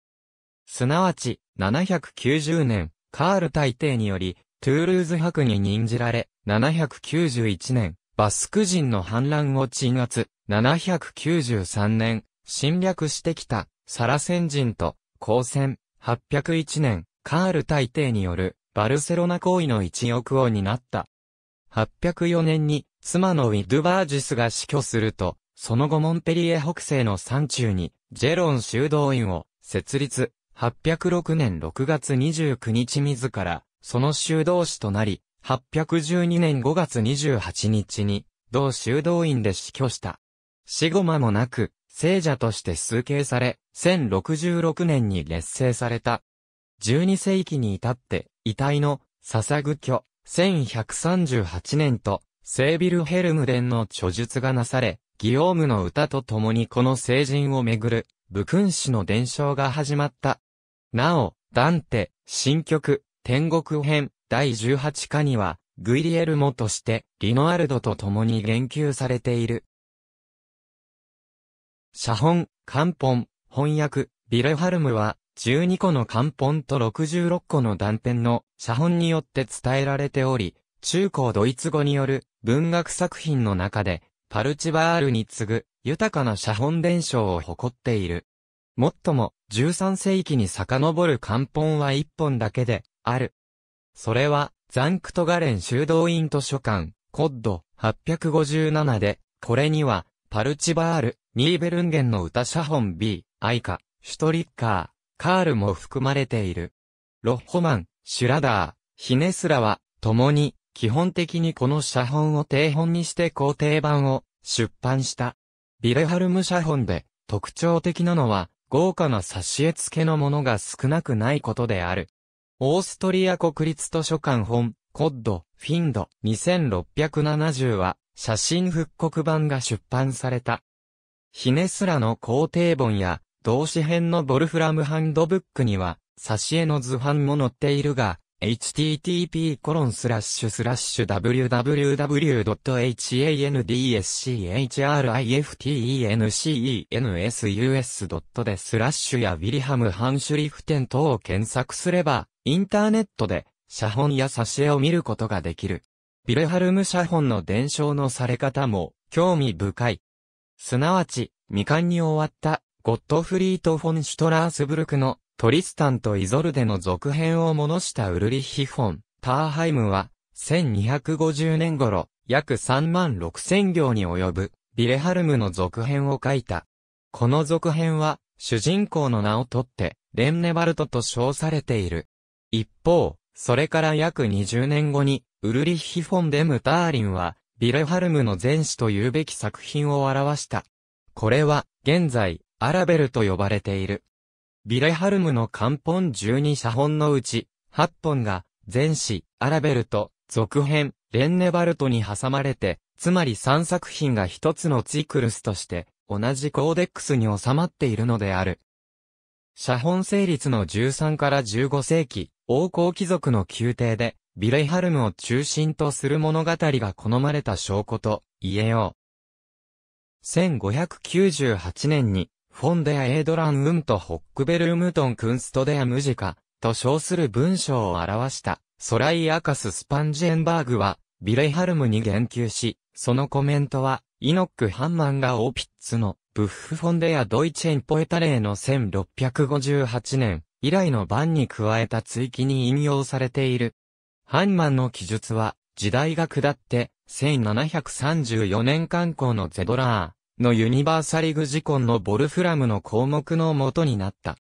すなわち、790年、カール大帝により、トゥールーズ博に任じられ、791年、バスク人の反乱を鎮圧、793年、侵略してきた、サラセン人と、交戦。801年、カール大帝によるバルセロナ行為の一翼を担った。804年に妻のウィドゥバージスが死去すると、その後モンペリエ北西の山中にジェロン修道院を設立。806年6月29日自ら、その修道士となり、812年5月28日に、同修道院で死去した。死後間もなく、聖者として崇敬され、1066年に劣勢された。12世紀に至って、遺体の、笹具巨、1138年と、セービルヘルム伝の著述がなされ、ギオームの歌と共にこの聖人をめぐる、武君子の伝承が始まった。なお、ダンテ、新曲、天国編、第18課には、グイリエルモとして、リノアルドと共に言及されている。写本、漢本、翻訳、ビレハルムは、12個の漢本と66個の断片の写本によって伝えられており、中高ドイツ語による文学作品の中で、パルチバールに次ぐ豊かな写本伝承を誇っている。もっとも、13世紀に遡る漢本は1本だけで、ある。それは、ザンクトガレン修道院図書館、コッド857で、これには、パルチバール、ニーベルンゲンの歌写本 B、アイカ、シュトリッカー、カールも含まれている。ロッホマン、シュラダー、ヒネスラは、共に、基本的にこの写本を定本にして肯定版を出版した。ビレハルム写本で、特徴的なのは、豪華な挿絵付けのものが少なくないことである。オーストリア国立図書館本、コッド、フィンド、2670は、写真復刻版が出版された。ヒネスラの肯定本や、動詞編のボルフラムハンドブックには、挿絵の図版も載っているが、http://www.handscriftens.us でスラッシュやウィリハム・ハンシュリフテン等を検索すれば、インターネットで写本や挿絵を見ることができる。ビレハルム写本の伝承のされ方も興味深い。すなわち、未完に終わった、ゴットフリート・フォン・シュトラースブルクのトリスタンとイゾルデの続編をのしたウルリヒ・フォン、ターハイムは、1250年頃、約3万6000行に及ぶ、ビレハルムの続編を書いた。この続編は、主人公の名をとって、レンネバルトと称されている。一方、それから約20年後に、ウルリヒ・フォン・デム・ターリンは、ビレハルムの前史というべき作品を表した。これは、現在、アラベルと呼ばれている。ビレハルムの漢本12写本のうち、8本が、前史、アラベルと、続編、レンネバルトに挟まれて、つまり3作品が1つのツクルスとして、同じコーデックスに収まっているのである。写本成立の13から15世紀、王侯貴族の宮廷で、ビレハルムを中心とする物語が好まれた証拠と言えよう。1598年に、フォンデア・エードラン・ウンとホックベル・ムトン・クンストデア・ムジカ、と称する文章を表した、ソライ・アカス・スパンジエンバーグは、ビレハルムに言及し、そのコメントは、イノック・ハンマンがオーピッツの、ブッフ・フォンデア・ドイチェン・ポエタレーの1658年以来の版に加えた追記に引用されている。ハンマンの記述は、時代が下って、1734年刊行のゼドラーのユニバーサリグジコンのボルフラムの項目の元になった。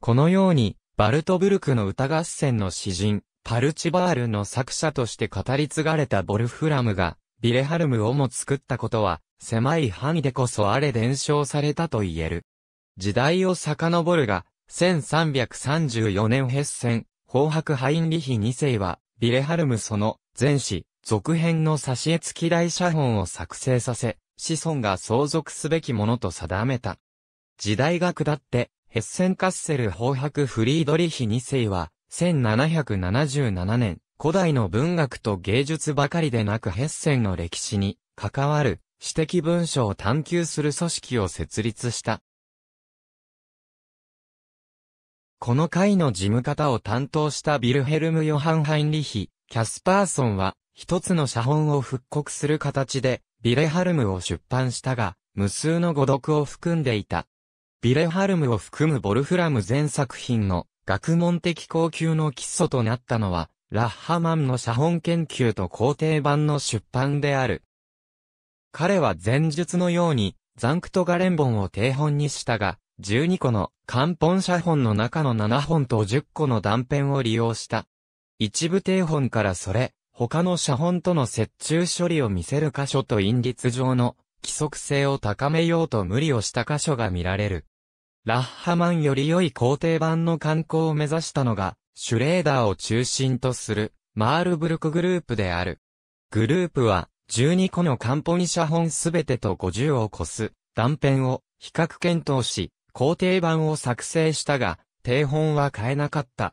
このように、バルトブルクの歌合戦の詩人、パルチバールの作者として語り継がれたボルフラムが、ビレハルムをも作ったことは、狭い範囲でこそあれ伝承されたと言える。時代を遡るが、1334年ヘッセン、紅白ハインリヒ2世は、ビレハルムその前史、続編のし絵付き大写本を作成させ、子孫が相続すべきものと定めた。時代が下って、ヘッセンカッセル法伯フリードリヒ2世は、1777年、古代の文学と芸術ばかりでなくヘッセンの歴史に関わる、私的文書を探求する組織を設立した。この会の事務方を担当したビルヘルム・ヨハン・ハインリヒ、キャスパーソンは、一つの写本を復刻する形で、ビレハルムを出版したが、無数の誤読を含んでいた。ビレハルムを含むボルフラム全作品の学問的高級の基礎となったのは、ラッハマンの写本研究と工程版の出版である。彼は前述のように、ザンクトガレンボンを定本にしたが、12個の漢本写本の中の7本と10個の断片を利用した。一部定本からそれ、他の写本との接中処理を見せる箇所と因律上の規則性を高めようと無理をした箇所が見られる。ラッハマンより良い工程版の観光を目指したのが、シュレーダーを中心とする、マールブルクグループである。グループは、12個の漢本写本すべてと50を超す、断片を、比較検討し、皇帝版を作成したが、定本は変えなかった。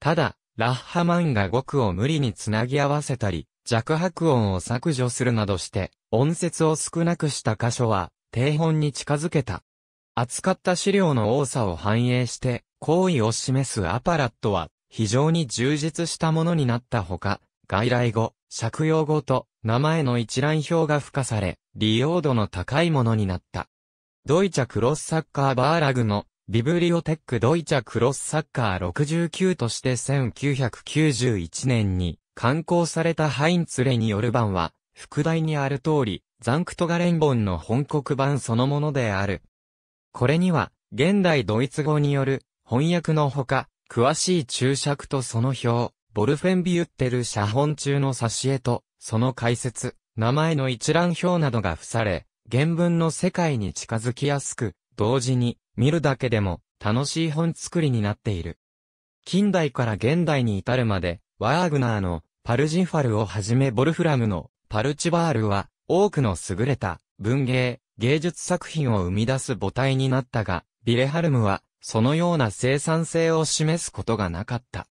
ただ、ラッハマンが語句を無理につなぎ合わせたり、弱白音を削除するなどして、音節を少なくした箇所は、低本に近づけた。扱った資料の多さを反映して、行為を示すアパラットは、非常に充実したものになったほか、外来語、借用語と、名前の一覧表が付加され、利用度の高いものになった。ドイチャクロスサッカーバーラグのビブリオテックドイチャクロスサッカー69として1991年に刊行されたハインツレによる版は、副題にある通り、ザンクトガレンボンの本国版そのものである。これには、現代ドイツ語による翻訳のほか、詳しい注釈とその表、ボルフェンビュッテル写本中の挿絵と、その解説、名前の一覧表などが付され、原文の世界に近づきやすく、同時に見るだけでも楽しい本作りになっている。近代から現代に至るまで、ワーグナーのパルジファルをはじめボルフラムのパルチバールは多くの優れた文芸、芸術作品を生み出す母体になったが、ビレハルムはそのような生産性を示すことがなかった。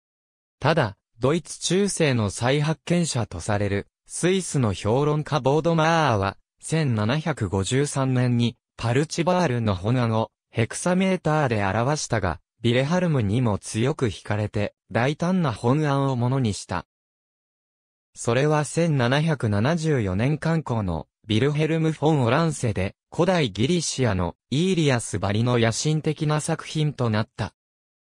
ただ、ドイツ中世の再発見者とされるスイスの評論家ボードマーは1753年に、パルチバールの本案を、ヘクサメーターで表したが、ビレハルムにも強く惹かれて、大胆な本案をものにした。それは1774年刊行の、ビルヘルム・フォン・オランセで、古代ギリシアのイーリアス・バリの野心的な作品となった。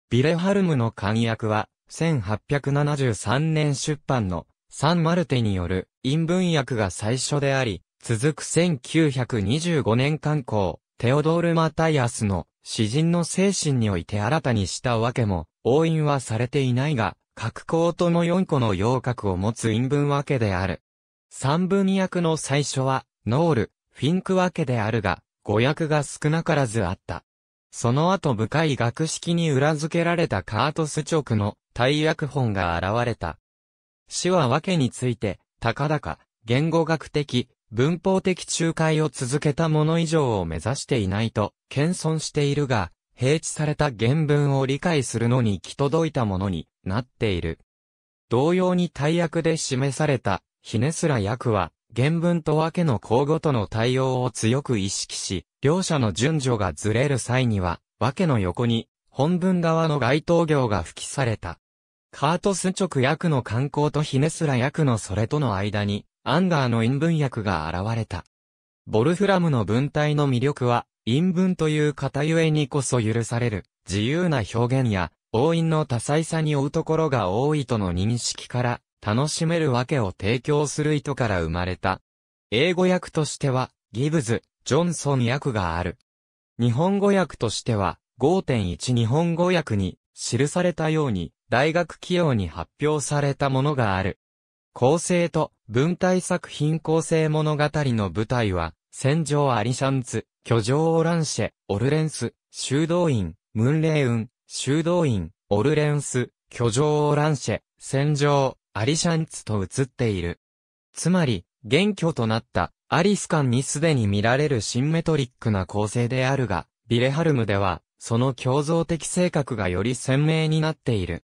ビレハルムの簡約は、1873年出版のサン・マルテによる陰文訳が最初であり、続く1925年刊行、テオドール・マタイアスの詩人の精神において新たにしたわけも、応印はされていないが、各項との4個の洋格を持つ陰文わけである。三文訳の最初は、ノール、フィンクわけであるが、語訳が少なからずあった。その後深い学識に裏付けられたカートス直の大訳本が現れた。詩はけについて、高々、言語学的、文法的仲介を続けたもの以上を目指していないと、謙遜しているが、平地された原文を理解するのに行き届いたものになっている。同様に大役で示された、ひねすら役は、原文と訳の交互との対応を強く意識し、両者の順序がずれる際には、訳の横に、本文側の該当行が付記された。カートス直訳の観光とひねすら訳のそれとの間に、アンガーの陰文訳が現れた。ボルフラムの文体の魅力は、陰文という片ゆえにこそ許される、自由な表現や、応印の多彩さに追うところが多いとの認識から、楽しめるわけを提供する意図から生まれた。英語訳としては、ギブズ、ジョンソン訳がある。日本語訳としては、5.1日本語訳に記されたように、大学起用に発表されたものがある。構成と文体作品構成物語の舞台は、戦場アリシャンツ、巨城オランシェ、オルレンス、修道院、ムンレーウン、修道院、オルレンス、巨城オランシェ、戦場、アリシャンツと映っている。つまり、元拠となったアリス間にすでに見られるシンメトリックな構成であるが、ビレハルムでは、その共造的性格がより鮮明になっている。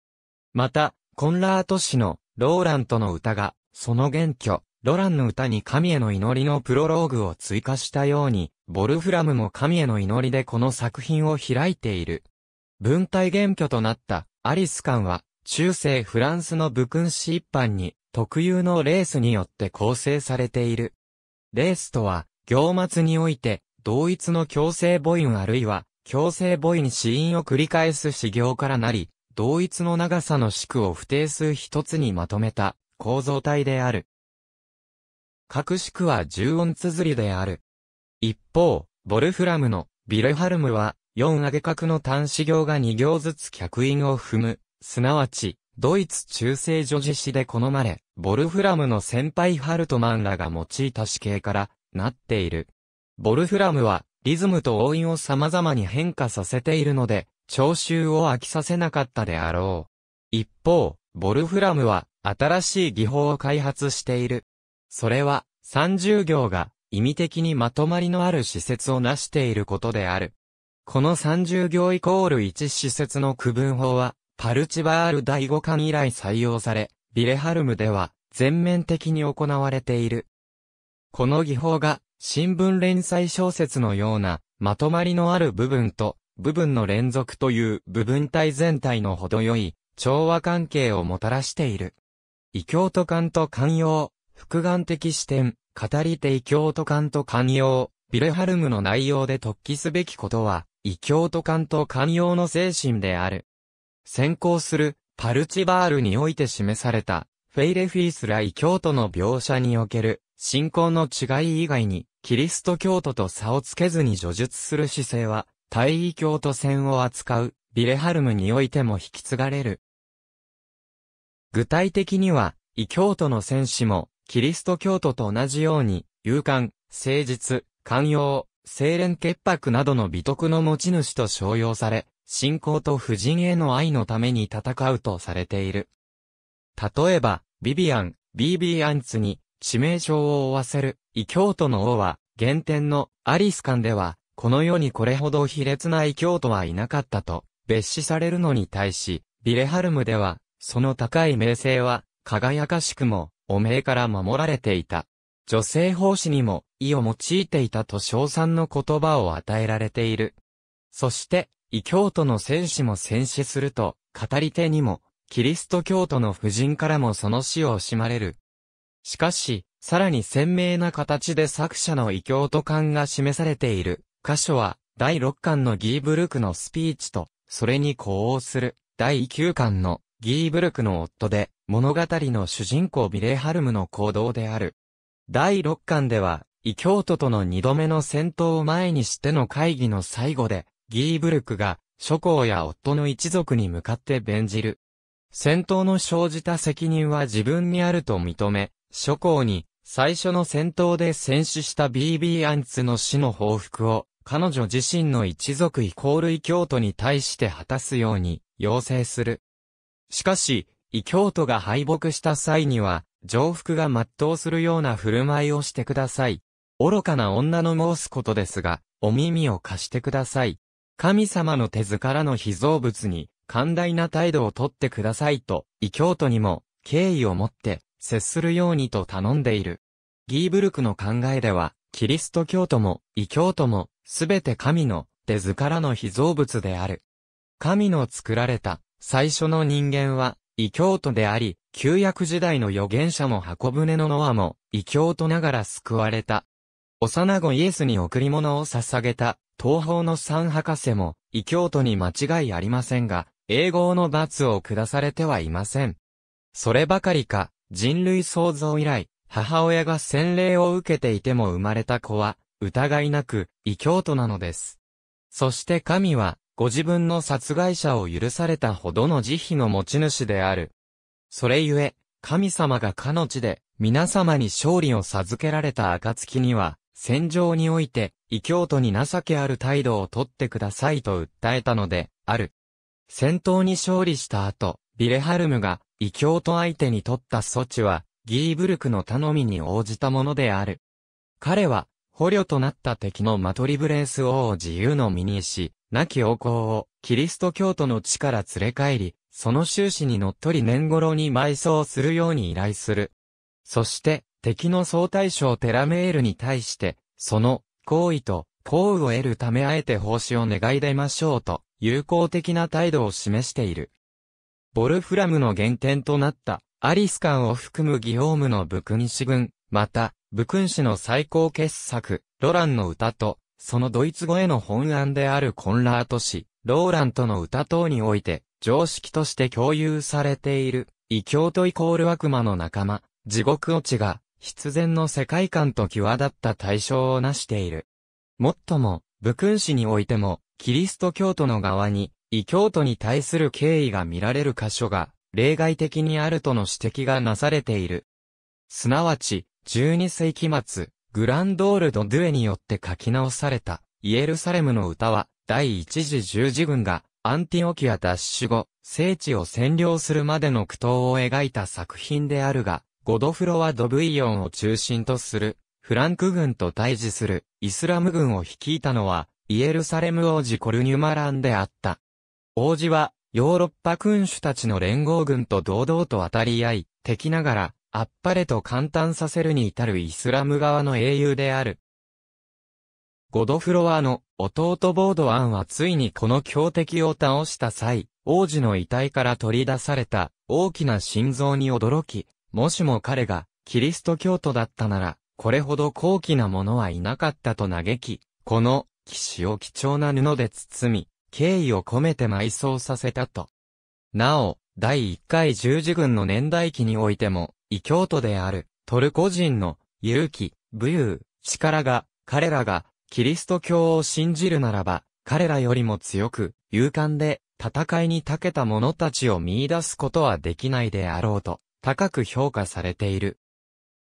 また、コンラート氏のローラントの歌が、その元挙、ロランの歌に神への祈りのプロローグを追加したように、ボルフラムも神への祈りでこの作品を開いている。文体元挙となったアリス館は、中世フランスの武勲士一般に特有のレースによって構成されている。レースとは、行末において、同一の強制母音あるいは、強制母音死因を繰り返す死行からなり、同一の長さの四を不定数一つにまとめた構造体である。格式は重音綴りである。一方、ボルフラムのビレハルムは四上げ角の単子行が二行ずつ客員を踏む、すなわち、ドイツ中世女子詩で好まれ、ボルフラムの先輩ハルトマンらが用いた死形からなっている。ボルフラムはリズムと音韻を様々に変化させているので、聴衆を飽きさせなかったであろう。一方、ボルフラムは新しい技法を開発している。それは、30行が意味的にまとまりのある施設を成していることである。この30行イコール1施設の区分法は、パルチバール第5巻以来採用され、ビレハルムでは全面的に行われている。この技法が新聞連載小説のようなまとまりのある部分と部分の連続という部分体全体の程よい調和関係をもたらしている。異教徒観と寛容、複眼的視点、語り手異教徒観と寛容、ビレハルムの内容で突起すべきことは、異教徒観と寛容の精神である。先行する、パルチバールにおいて示された、フェイレフィースら異教徒の描写における、信仰の違い以外に、キリスト教徒と差をつけずに叙述する姿勢は、大異教徒戦を扱う、ビレハルムにおいても引き継がれる。具体的には、異教徒の戦士も、キリスト教徒と同じように、勇敢、誠実、寛容、清廉潔白などの美徳の持ち主と称揚され、信仰と婦人への愛のために戦うとされている。例えば、ビビアン、ビービーアンツに、致命傷を負わせる、異教徒の王は、原点のアリス館では、この世にこれほど卑劣な異教徒はいなかったと、別視されるのに対し、ビレハルムでは、その高い名声は、輝かしくも、汚名から守られていた。女性奉仕にも、意を用いていたと称賛の言葉を与えられている。そして、異教徒の戦士も戦死すると、語り手にも、キリスト教徒の婦人からもその死を惜しまれる。しかし、さらに鮮明な形で作者の異教徒感が示されている箇所は、第6巻のギーブルクのスピーチと、それに呼応する、第9巻のギーブルクの夫で、物語の主人公ビレイ・ハルムの行動である。第6巻では、異教徒との二度目の戦闘を前にしての会議の最後で、ギーブルクが、諸侯や夫の一族に向かって弁じる。戦闘の生じた責任は自分にあると認め、諸侯に、最初の戦闘で戦死した BB アンツの死の報復を、彼女自身の一族イコール異教徒に対して果たすように、要請する。しかし、異教徒が敗北した際には、上服が全うするような振る舞いをしてください。愚かな女の申すことですが、お耳を貸してください。神様の手図からの被造物に、寛大な態度をとってくださいと、異教徒にも、敬意を持って、接するようにと頼んでいる。ギーブルクの考えでは、キリスト教徒も、異教徒も、すべて神の手図からの被造物である。神の作られた最初の人間は、異教徒であり、旧約時代の預言者も箱舟のノアも、異教徒ながら救われた。幼子イエスに贈り物を捧げた、東方の三博士も、異教徒に間違いありませんが、英語の罰を下されてはいません。そればかりか、人類創造以来、母親が洗礼を受けていても生まれた子は、疑いなく、異教徒なのです。そして神は、ご自分の殺害者を許されたほどの慈悲の持ち主である。それゆえ、神様が彼の地で、皆様に勝利を授けられた暁には、戦場において、異教徒に情けある態度をとってくださいと訴えたので、ある。戦闘に勝利した後、ビレハルムが、異教徒相手に取った措置は、ギーブルクの頼みに応じたものである。彼は、捕虜となった敵のマトリブレース王を自由の身にし、亡き王皇をキリスト教徒の地から連れ帰り、その終始にのっとり年頃に埋葬するように依頼する。そして、敵の総大将テラメールに対して、その、行為と、幸運を得るためあえて奉仕を願い出ましょうと、友好的な態度を示している。ボルフラムの原点となった、アリスカンを含むギオームの武勲士軍、また、武勲氏の最高傑作、ロランの歌と、そのドイツ語への本案であるコンラート氏、ローランとの歌等において、常識として共有されている、異教徒イコール悪魔の仲間、地獄落ちが、必然の世界観と際立った対象を成している。もっとも、武勲氏においても、キリスト教徒の側に、異教徒に対する敬意が見られる箇所が、例外的にあるとの指摘がなされている。すなわち、12世紀末、グランドール・ド・ドゥエによって書き直された、イエルサレムの歌は、第一次十字軍が、アンティオキアシュ後、聖地を占領するまでの苦闘を描いた作品であるが、ゴドフロはドブイヨンを中心とする、フランク軍と対峙する、イスラム軍を率いたのは、イエルサレム王子コルニュマランであった。王子は、ヨーロッパ君主たちの連合軍と堂々と渡り合い、敵ながら、あっぱれと簡単させるに至るイスラム側の英雄である。ゴドフロワの弟ボードアンはついにこの強敵を倒した際、王子の遺体から取り出された大きな心臓に驚き、もしも彼がキリスト教徒だったなら、これほど高貴なものはいなかったと嘆き、この騎士を貴重な布で包み、敬意を込めて埋葬させたと。なお、第1回十字軍の年代記においても、異教徒であるトルコ人の勇気、武勇、力が、彼らがキリスト教を信じるならば、彼らよりも強く、勇敢で、戦いに長けた者たちを見出すことはできないであろうと、高く評価されている。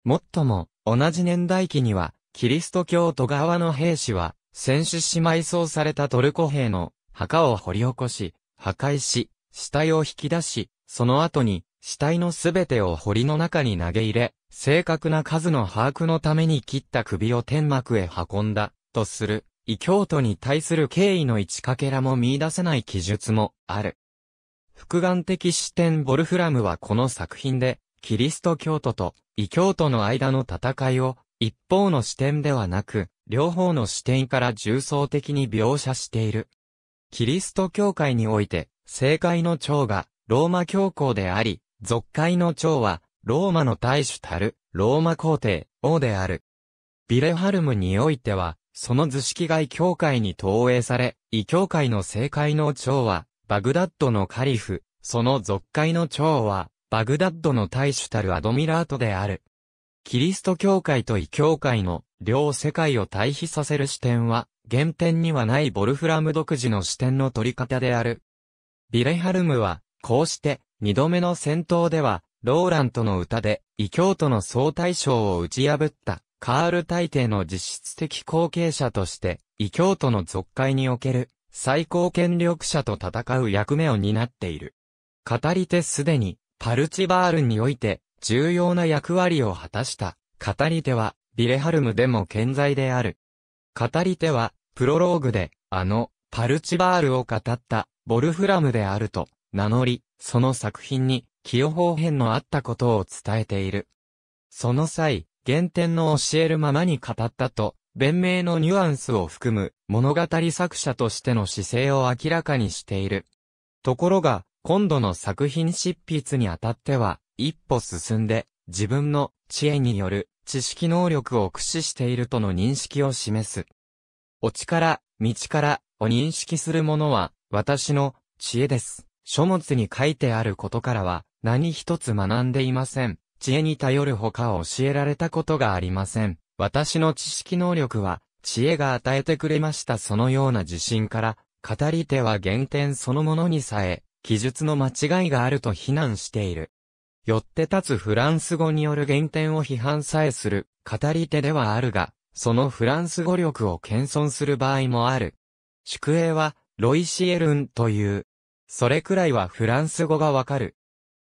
もっとも、同じ年代期には、キリスト教徒側の兵士は、戦死し埋葬されたトルコ兵の墓を掘り起こし、破壊し、死体を引き出し、その後に死体のすべてを堀の中に投げ入れ、正確な数の把握のために切った首を天幕へ運んだ、とする、異教徒に対する敬意の一かけらも見出せない記述もある。複眼的視点ボルフラムはこの作品で、キリスト教徒と異教徒の間の戦いを、一方の視点ではなく、両方の視点から重層的に描写している。キリスト教会において、政界の長が、ローマ教皇であり、俗界の長は、ローマの大主たる、ローマ皇帝、王である。ビレハルムにおいては、その図式外教会に投影され、異教会の正解の長は、バグダッドのカリフ、その俗界の長は、バグダッドの大主たるアドミラートである。キリスト教会と異教会の両世界を対比させる視点は、原点にはないボルフラム独自の視点の取り方である。ビレハルムは、こうして、二度目の戦闘では、ローランとの歌で、異教徒の総大将を打ち破った、カール大帝の実質的後継者として、異教徒の俗会における、最高権力者と戦う役目を担っている。語り手すでに、パルチバールにおいて、重要な役割を果たした、語り手は、ビレハルムでも健在である。語り手は、プロローグで、あの、パルチバールを語った、ボルフラムであると、名乗り、その作品に、清方編のあったことを伝えている。その際、原点の教えるままに語ったと、弁明のニュアンスを含む物語作者としての姿勢を明らかにしている。ところが、今度の作品執筆にあたっては、一歩進んで、自分の知恵による知識能力を駆使しているとの認識を示す。お力、道からを認識するものは、私の知恵です。書物に書いてあることからは、何一つ学んでいません。知恵に頼るほか教えられたことがありません。私の知識能力は、知恵が与えてくれましたそのような自信から、語り手は原点そのものにさえ、記述の間違いがあると非難している。よって立つフランス語による原点を批判さえする、語り手ではあるが、そのフランス語力を謙遜する場合もある。宿営は、ロイシエルンという、それくらいはフランス語がわかる。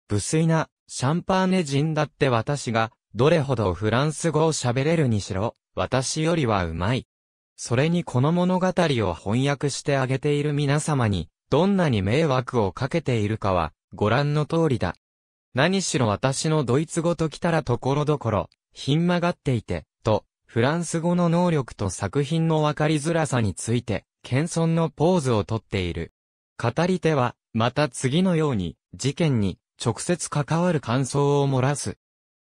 無粋な、シャンパーネ人だって私が、どれほどフランス語を喋れるにしろ、私よりはうまい。それにこの物語を翻訳してあげている皆様に、どんなに迷惑をかけているかは、ご覧の通りだ。何しろ私のドイツ語ときたらところどころ、ひん曲がっていて、と、フランス語の能力と作品のわかりづらさについて、謙遜のポーズをとっている。語り手は、また次のように、事件に直接関わる感想を漏らす。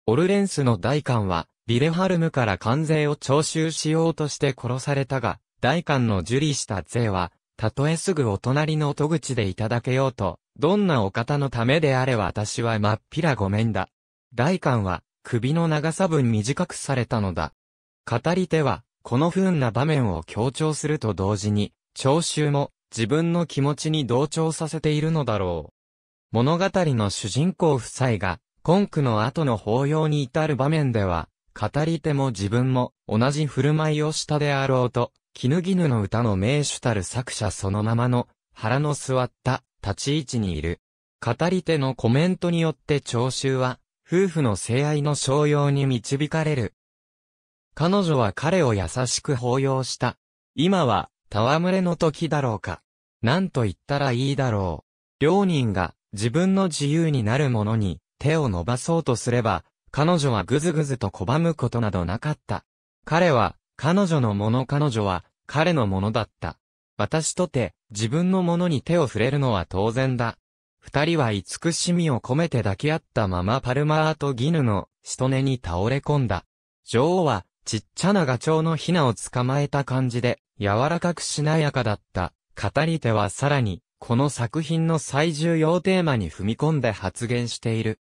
オルレンスの大官は、ビレハルムから関税を徴収しようとして殺されたが、大官の受理した税は、たとえすぐお隣の戸口でいただけようと、どんなお方のためであれ私はまっぴらごめんだ。大官は、首の長さ分短くされたのだ。語り手は、この不運な場面を強調すると同時に、聴衆も、自分の気持ちに同調させているのだろう。物語の主人公夫妻が、ン句の後の法要に至る場面では、語り手も自分も同じ振る舞いをしたであろうと、絹絹の歌の名手たる作者そのままの腹の座った立ち位置にいる。語り手のコメントによって聴衆は、夫婦の性愛の商用に導かれる。彼女は彼を優しく抱擁した。今は戯れの時だろうか。何と言ったらいいだろう。両人が自分の自由になるものに手を伸ばそうとすれば、彼女はぐずぐずと拒むことなどなかった。彼は彼女のもの彼女は彼のものだった。私とて自分のものに手を触れるのは当然だ。二人は慈しみを込めて抱き合ったままパルマーとギヌの、しとねに倒れ込んだ。女王は、ちっちゃなガチョウのヒナを捕まえた感じで、柔らかくしなやかだった。語り手はさらに、この作品の最重要テーマに踏み込んで発言している。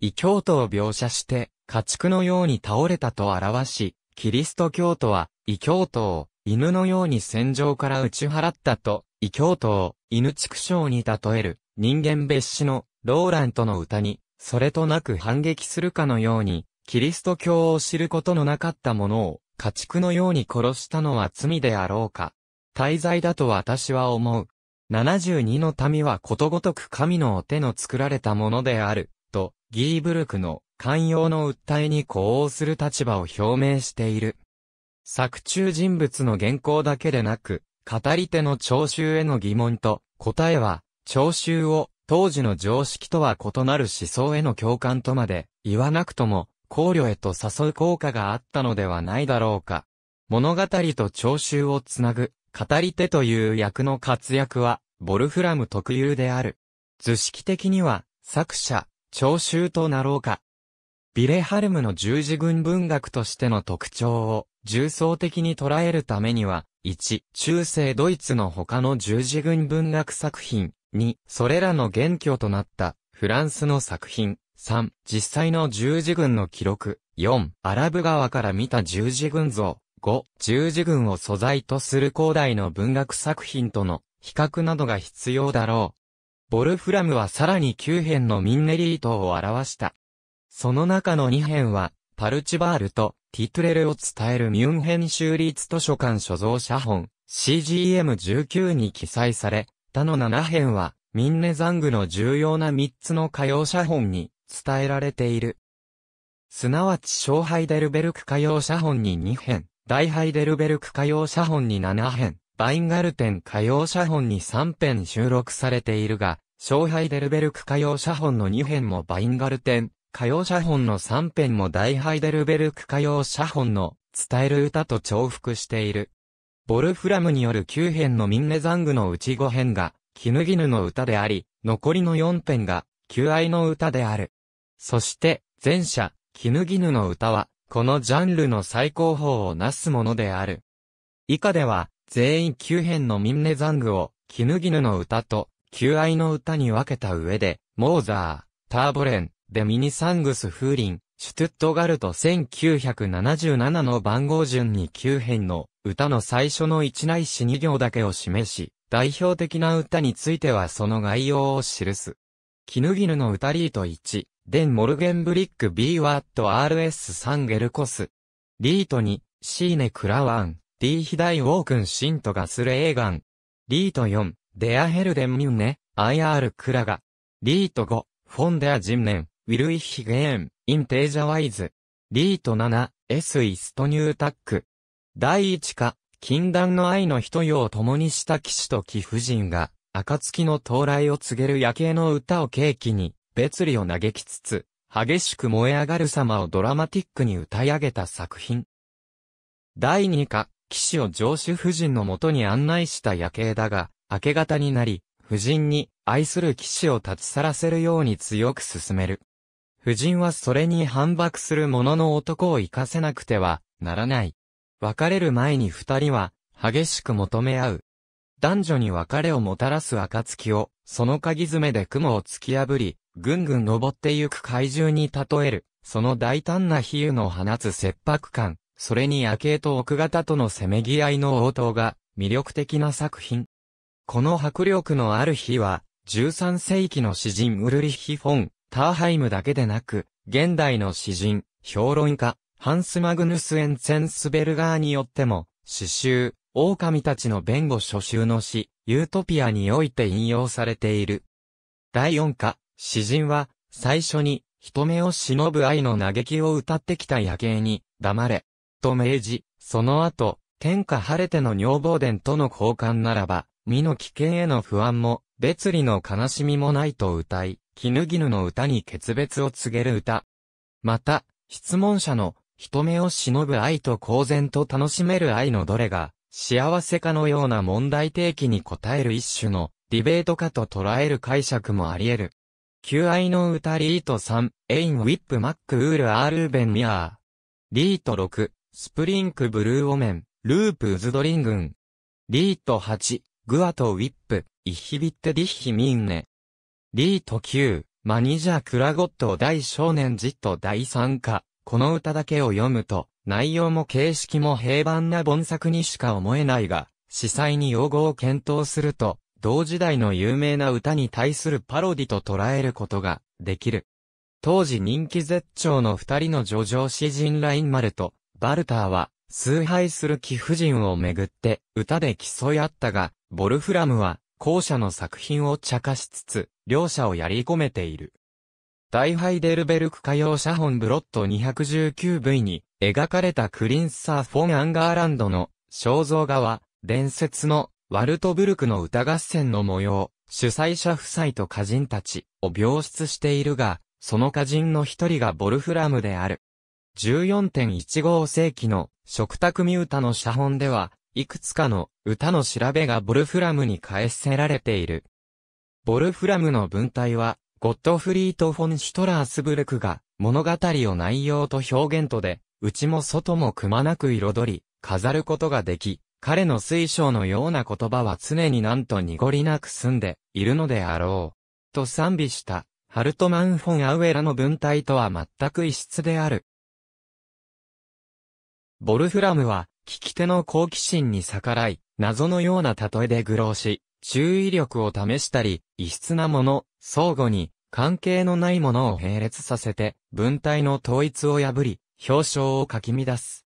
異教徒を描写して、家畜のように倒れたと表し、キリスト教徒は、異教徒を、犬のように戦場から打ち払ったと、異教徒を、犬畜生に例える、人間別紙の、ローランとの歌に、それとなく反撃するかのように、キリスト教を知ることのなかった者を、家畜のように殺したのは罪であろうか。大罪だと私は思う。72の民はことごとく神のお手の作られたものである、と、ギーブルクの寛容の訴えに呼応する立場を表明している。作中人物の原稿だけでなく、語り手の聴衆への疑問と、答えは、聴衆を当時の常識とは異なる思想への共感とまで言わなくとも、考慮へと誘う効果があったのではないだろうか。物語と聴衆をつなぐ、語り手という役の活躍は、ボルフラム特有である。図式的には、作者、聴衆となろうか。ビレハルムの十字軍文学としての特徴を重層的に捉えるためには、1、中世ドイツの他の十字軍文学作品、2、それらの元拠となったフランスの作品、3、実際の十字軍の記録。4、アラブ側から見た十字軍像。5、十字軍を素材とする広大の文学作品との比較などが必要だろう。ボルフラムはさらに9編のミンネリートを表した。その中の2編は、パルチバールとティトレルを伝えるミュンヘン州立図書館所蔵写本 CGM19 に記載され、他の7編はミンネザングの重要な3つの歌謡写本に伝えられている。すなわち小ハイデルベルク歌謡写本に2編、大ハイデルベルク歌謡写本に7編、バインガルテン歌謡写本に3編収録されているが、小ハイデルベルク歌謡写本の2編もバインガルテン、歌謡写本の3編も大ハイデルベルク歌謡写本の伝える歌と重複している。ボルフラムによる9編のミンネザングのうち5編が、キヌギヌの歌であり、残りの4編が、求愛の歌である。そして、前者、絹絹の歌は、このジャンルの最高峰をなすものである。以下では、全員9編のミンネザングを、絹絹の歌と、求愛の歌に分けた上で、モーザー、ターボレン、デミニサングス風林、シュトゥットガルト1977の番号順に9編の歌の最初の1ないし2行だけを示し、代表的な歌についてはその概要を記す。キヌギヌの歌リート1、デン・モルゲンブリックビー・ワット RS サンゲルコス。リートに、シーネ・クラワン、ィ・ヒダイ・ウォークン・シントガス・レーガン。リート4、デア・ヘルデン・ミュンネ、IR・ クラガ。リート5、フォンデア・ジンネン、ウィルイ・ヒゲーン、インテージャ・ワイズ。リート7、S・ イストニュー・タック。第1課、禁断の愛の人よを共にした騎士と貴婦人が、暁の到来を告げる夜景の歌を契機に、別離を嘆きつつ、激しく燃え上がる様をドラマティックに歌い上げた作品。第2課、騎士を上主夫人のもとに案内した夜景だが、明け方になり、夫人に愛する騎士を立ち去らせるように強く進める。夫人はそれに反駁する者の男を生かせなくてはならない。別れる前に二人は激しく求め合う。男女に別れをもたらす暁を、その鍵爪で雲を突き破り、ぐんぐん登ってゆく怪獣に例える、その大胆な比喩の放つ切迫感、それに夜景と奥方とのせめぎ合いの応答が、魅力的な作品。この迫力のある日は、13世紀の詩人ウルリヒ・フォン、ターハイムだけでなく、現代の詩人、評論家、ハンス・マグヌス・エンツェンスベルガーによっても、詩集、狼たちの弁護書集の詩、ユートピアにおいて引用されている。第4課、詩人は、最初に、人目を忍ぶ愛の嘆きを歌ってきた夜景に、黙れ、と命じ、その後、天下晴れての女房殿との交換ならば、身の危険への不安も、別離の悲しみもないと歌い、絹絹の歌に決別を告げる歌。また、質問者の、人目を忍ぶ愛と公然と楽しめる愛のどれが、幸せかのような問題提起に答える一種のディベートかと捉える解釈もあり得る。求愛の歌リート3、エイン・ウィップ・マック・ウール・アールーベン・ミアー。リート6、スプリンク・ブルー・オメン、ループ・ウズドリングン。リート8、グアト・ウィップ、イヒビッテ・ディッヒ・ミンネ。リート9、マニジャ・クラゴット大少年ジット大参加。この歌だけを読むと、内容も形式も平凡な盆作にしか思えないが、司祭に用語を検討すると、同時代の有名な歌に対するパロディと捉えることができる。当時人気絶頂の二人の叙情詩人ラインマルとバルターは崇拝する貴婦人をめぐって歌で競い合ったが、ボルフラムは後者の作品を茶化しつつ、両者をやり込めている。大ハイデルベルク歌謡写本ブロット 219V に描かれたクリンサー・フォン・アンガーランドの肖像画は、伝説のワルトブルクの歌合戦の模様、主催者夫妻と歌人たちを描出しているが、その歌人の一人がボルフラムである。14.15世紀の食卓ミ歌の写本では、いくつかの歌の調べがボルフラムに返せられている。ボルフラムの文体は、ゴットフリート・フォン・シュトラースブルクが物語を内容と表現とで内も外もくまなく彩り、飾ることができ、彼の水晶のような言葉は常になんと濁りなく澄んでいるのであろう。と賛美した、ハルトマン・フォン・アウエラの文体とは全く異質である。ボルフラムは、聞き手の好奇心に逆らい、謎のような例えで愚弄し、注意力を試したり、異質なもの、相互に、関係のないものを並列させて、文体の統一を破り、表彰をかき乱す。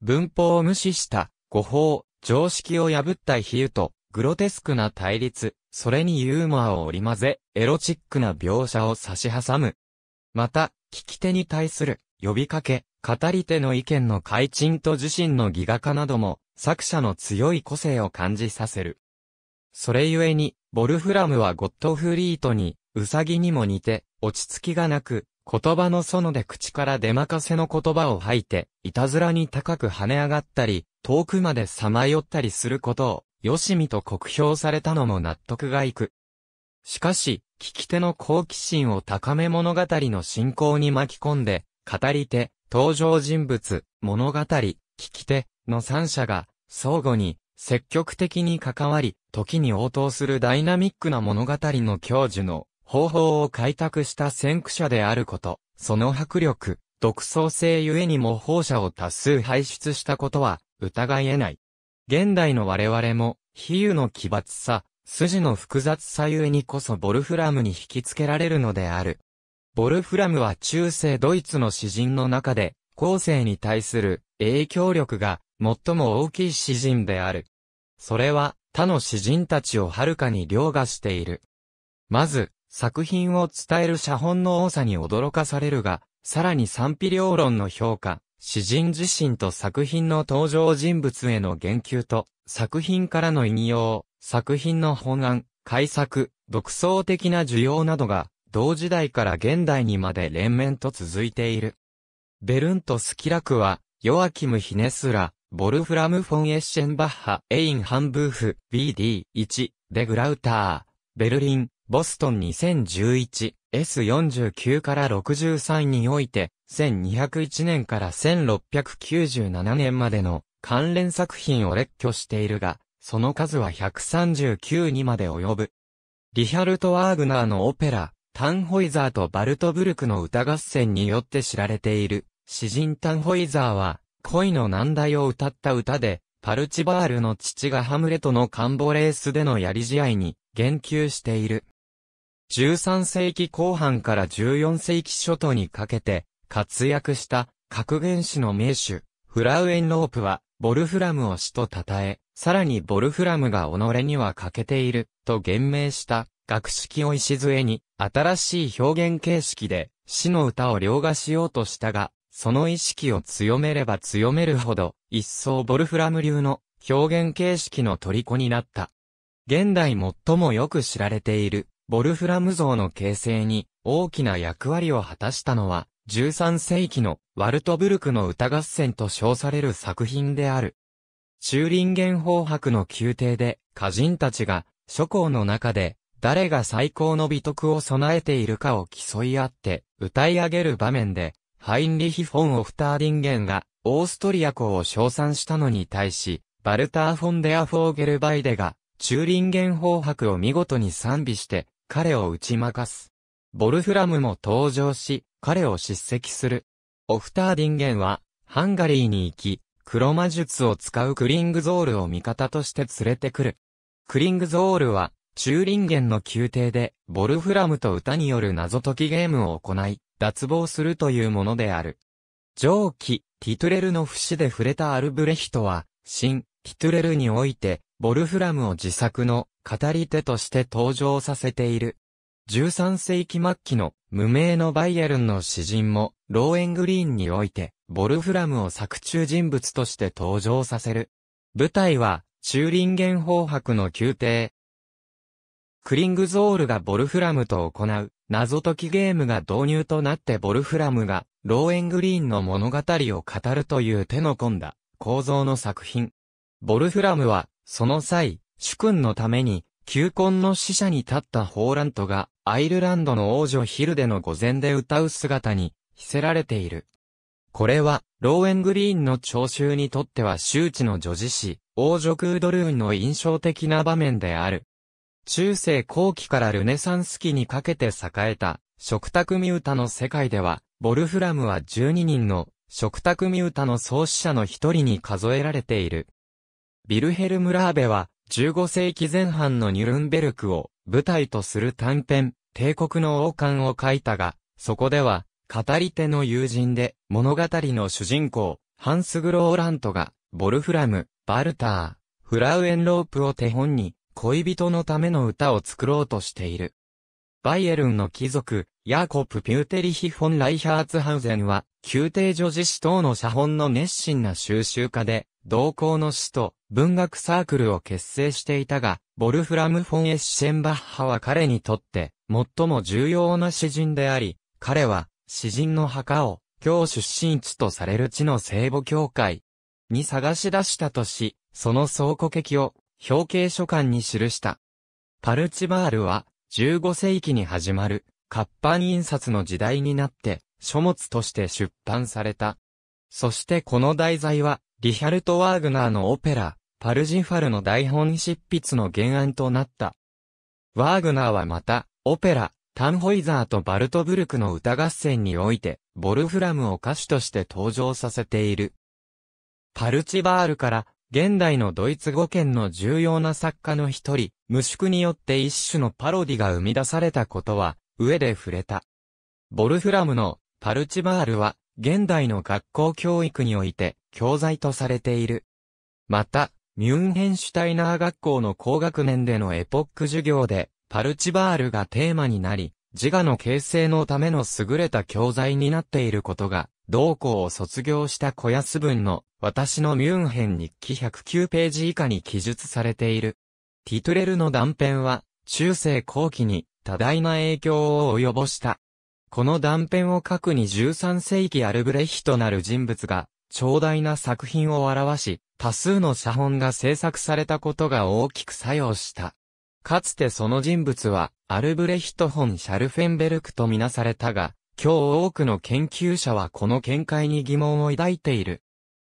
文法を無視した、誤報、常識を破った比喩と、グロテスクな対立、それにユーモアを織り交ぜ、エロチックな描写を差し挟む。また、聞き手に対する、呼びかけ、語り手の意見の改陳と自身のギガ化なども、作者の強い個性を感じさせる。それゆえに、ボルフラムはゴットフリートに、ウサギにも似て、落ち着きがなく、言葉の園で口から出まかせの言葉を吐いて、いたずらに高く跳ね上がったり、遠くまでさまよったりすることを、よしみと酷評されたのも納得がいく。しかし、聞き手の好奇心を高め物語の進行に巻き込んで、語り手、登場人物、物語、聞き手の三者が、相互に、積極的に関わり、時に応答するダイナミックな物語の教授の方法を開拓した先駆者であること、その迫力、独創性ゆえにも放射を多数排出したことは疑い得ない。現代の我々も、比喩の奇抜さ、筋の複雑さゆえにこそボルフラムに引き付けられるのである。ボルフラムは中世ドイツの詩人の中で、後世に対する影響力が最も大きい詩人である。それは他の詩人たちをはるかに凌駕している。まず、作品を伝える写本の多さに驚かされるが、さらに賛否両論の評価、詩人自身と作品の登場人物への言及と、作品からの引用、作品の本案、改作、独創的な需要などが、同時代から現代にまで連綿と続いている。ベルント・スキラクは、ヨアキム・ヒネスラ、ボルフラム・フォン・エッシェンバッハ、エイン・ハンブーフ、BD1、デグラウター、ベルリン、ボストン 2011S49 から63において、1201年から1697年までの関連作品を列挙しているが、その数は139にまで及ぶ。リヒャルト・ワーグナーのオペラ、タンホイザーとバルトブルクの歌合戦によって知られている、詩人タンホイザーは、恋の難題を歌った歌で、パルチバールの父がハムレとのカンボレースでのやり試合に言及している。13世紀後半から14世紀初頭にかけて活躍した核原子の名手、フラウエンロープは、ボルフラムを死と称え、さらにボルフラムが己には欠けている、と言明した学識を礎に、新しい表現形式で、死の歌を凌駕しようとしたが、その意識を強めれば強めるほど、一層ボルフラム流の表現形式の虜になった。現代最もよく知られているボルフラム像の形成に大きな役割を果たしたのは、13世紀のワルトブルクの歌合戦と称される作品である。チューリンゲン法博の宮廷で、歌人たちが、諸侯の中で、誰が最高の美徳を備えているかを競い合って、歌い上げる場面で、ハインリヒ・フォン・オフターディンゲンが、オーストリア公を称賛したのに対し、バルター・フォン・デア・フォーゲル・バイデが、チューリンゲン法博を見事に賛美して、彼を打ち負かす。ボルフラムも登場し、彼を叱責する。オフターディンゲンは、ハンガリーに行き、黒魔術を使うクリングゾールを味方として連れてくる。クリングゾールは、チューリンゲンの宮廷で、ボルフラムと歌による謎解きゲームを行い、脱帽するというものである。上記、ティトレルの節で触れたアルブレヒトは、新、ティトレルにおいて、ボルフラムを自作の語り手として登場させている。13世紀末期の無名のバイエルンの詩人も、ローエングリーンにおいて、ボルフラムを作中人物として登場させる。舞台は、チューリンゲン法博の宮廷。クリングゾールがボルフラムと行う、謎解きゲームが導入となってボルフラムが、ローエングリーンの物語を語るという手の込んだ、構造の作品。ボルフラムは、その際、主君のために、求婚の使者に立ったホーラントが、アイルランドの王女ヒルデの御前で歌う姿に、秘せられている。これは、ローエングリーンの聴衆にとっては周知の女子誌、王女クードルーンの印象的な場面である。中世後期からルネサンス期にかけて栄えた、食卓ミュータの世界では、ボルフラムは12人の、食卓ミュータの創始者の一人に数えられている。ビルヘルム・ラーベは、15世紀前半のニュルンベルクを舞台とする短編、帝国の王冠を書いたが、そこでは、語り手の友人で、物語の主人公、ハンスグローラントが、ボルフラム、バルター、フラウエンロープを手本に、恋人のための歌を作ろうとしている。バイエルンの貴族、ヤーコプ・ピューテリヒ・フォン・ライハーツハウゼンは、宮廷女子史等の写本の熱心な収集家で、同行の史と、文学サークルを結成していたが、ボルフラム・フォン・エッシェンバッハは彼にとって最も重要な詩人であり、彼は詩人の墓を今日出身地とされる地の聖母教会に探し出したとし、その倉庫劇を表敬書館に記した。パルチバールは15世紀に始まる活版印刷の時代になって書物として出版された。そしてこの題材はリヒャルト・ワーグナーのオペラパルジファルの台本執筆の原案となった。ワーグナーはまた、オペラ、タンホイザーとバルトブルクの歌合戦において、ボルフラムを歌手として登場させている。パルチバールから、現代のドイツ語圏の重要な作家の一人、無宿によって一種のパロディが生み出されたことは、上で触れた。ボルフラムのパルチバールは、現代の学校教育において、教材とされている。また、ミュンヘンシュタイナー学校の高学年でのエポック授業で、パルチバールがテーマになり、自我の形成のための優れた教材になっていることが、同校を卒業した小安文の、私のミュンヘン日記109ページ以下に記述されている。ティトゥレルの断片は、中世後期に多大な影響を及ぼした。この断片を書くに13世紀アルブレヒとなる人物が、長大な作品を表し、多数の写本が制作されたことが大きく作用した。かつてその人物は、アルブレヒト・ホン・シャルフェンベルクとみなされたが、今日多くの研究者はこの見解に疑問を抱いている。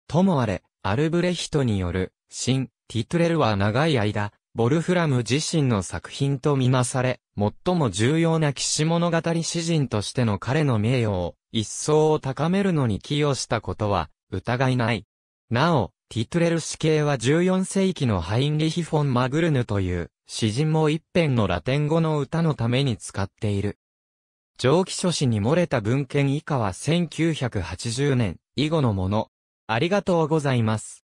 ともあれ、アルブレヒトによる、新、ティトレルは長い間、ボルフラム自身の作品とみなされ、最も重要な騎士物語詩人としての彼の名誉を、一層を高めるのに寄与したことは、疑いない。なお、ティトレル死刑は14世紀のハインリヒ・フォン・マグルヌという詩人も一辺のラテン語の歌のために使っている。蒸気書士に漏れた文献以下は1980年以後のもの。ありがとうございます。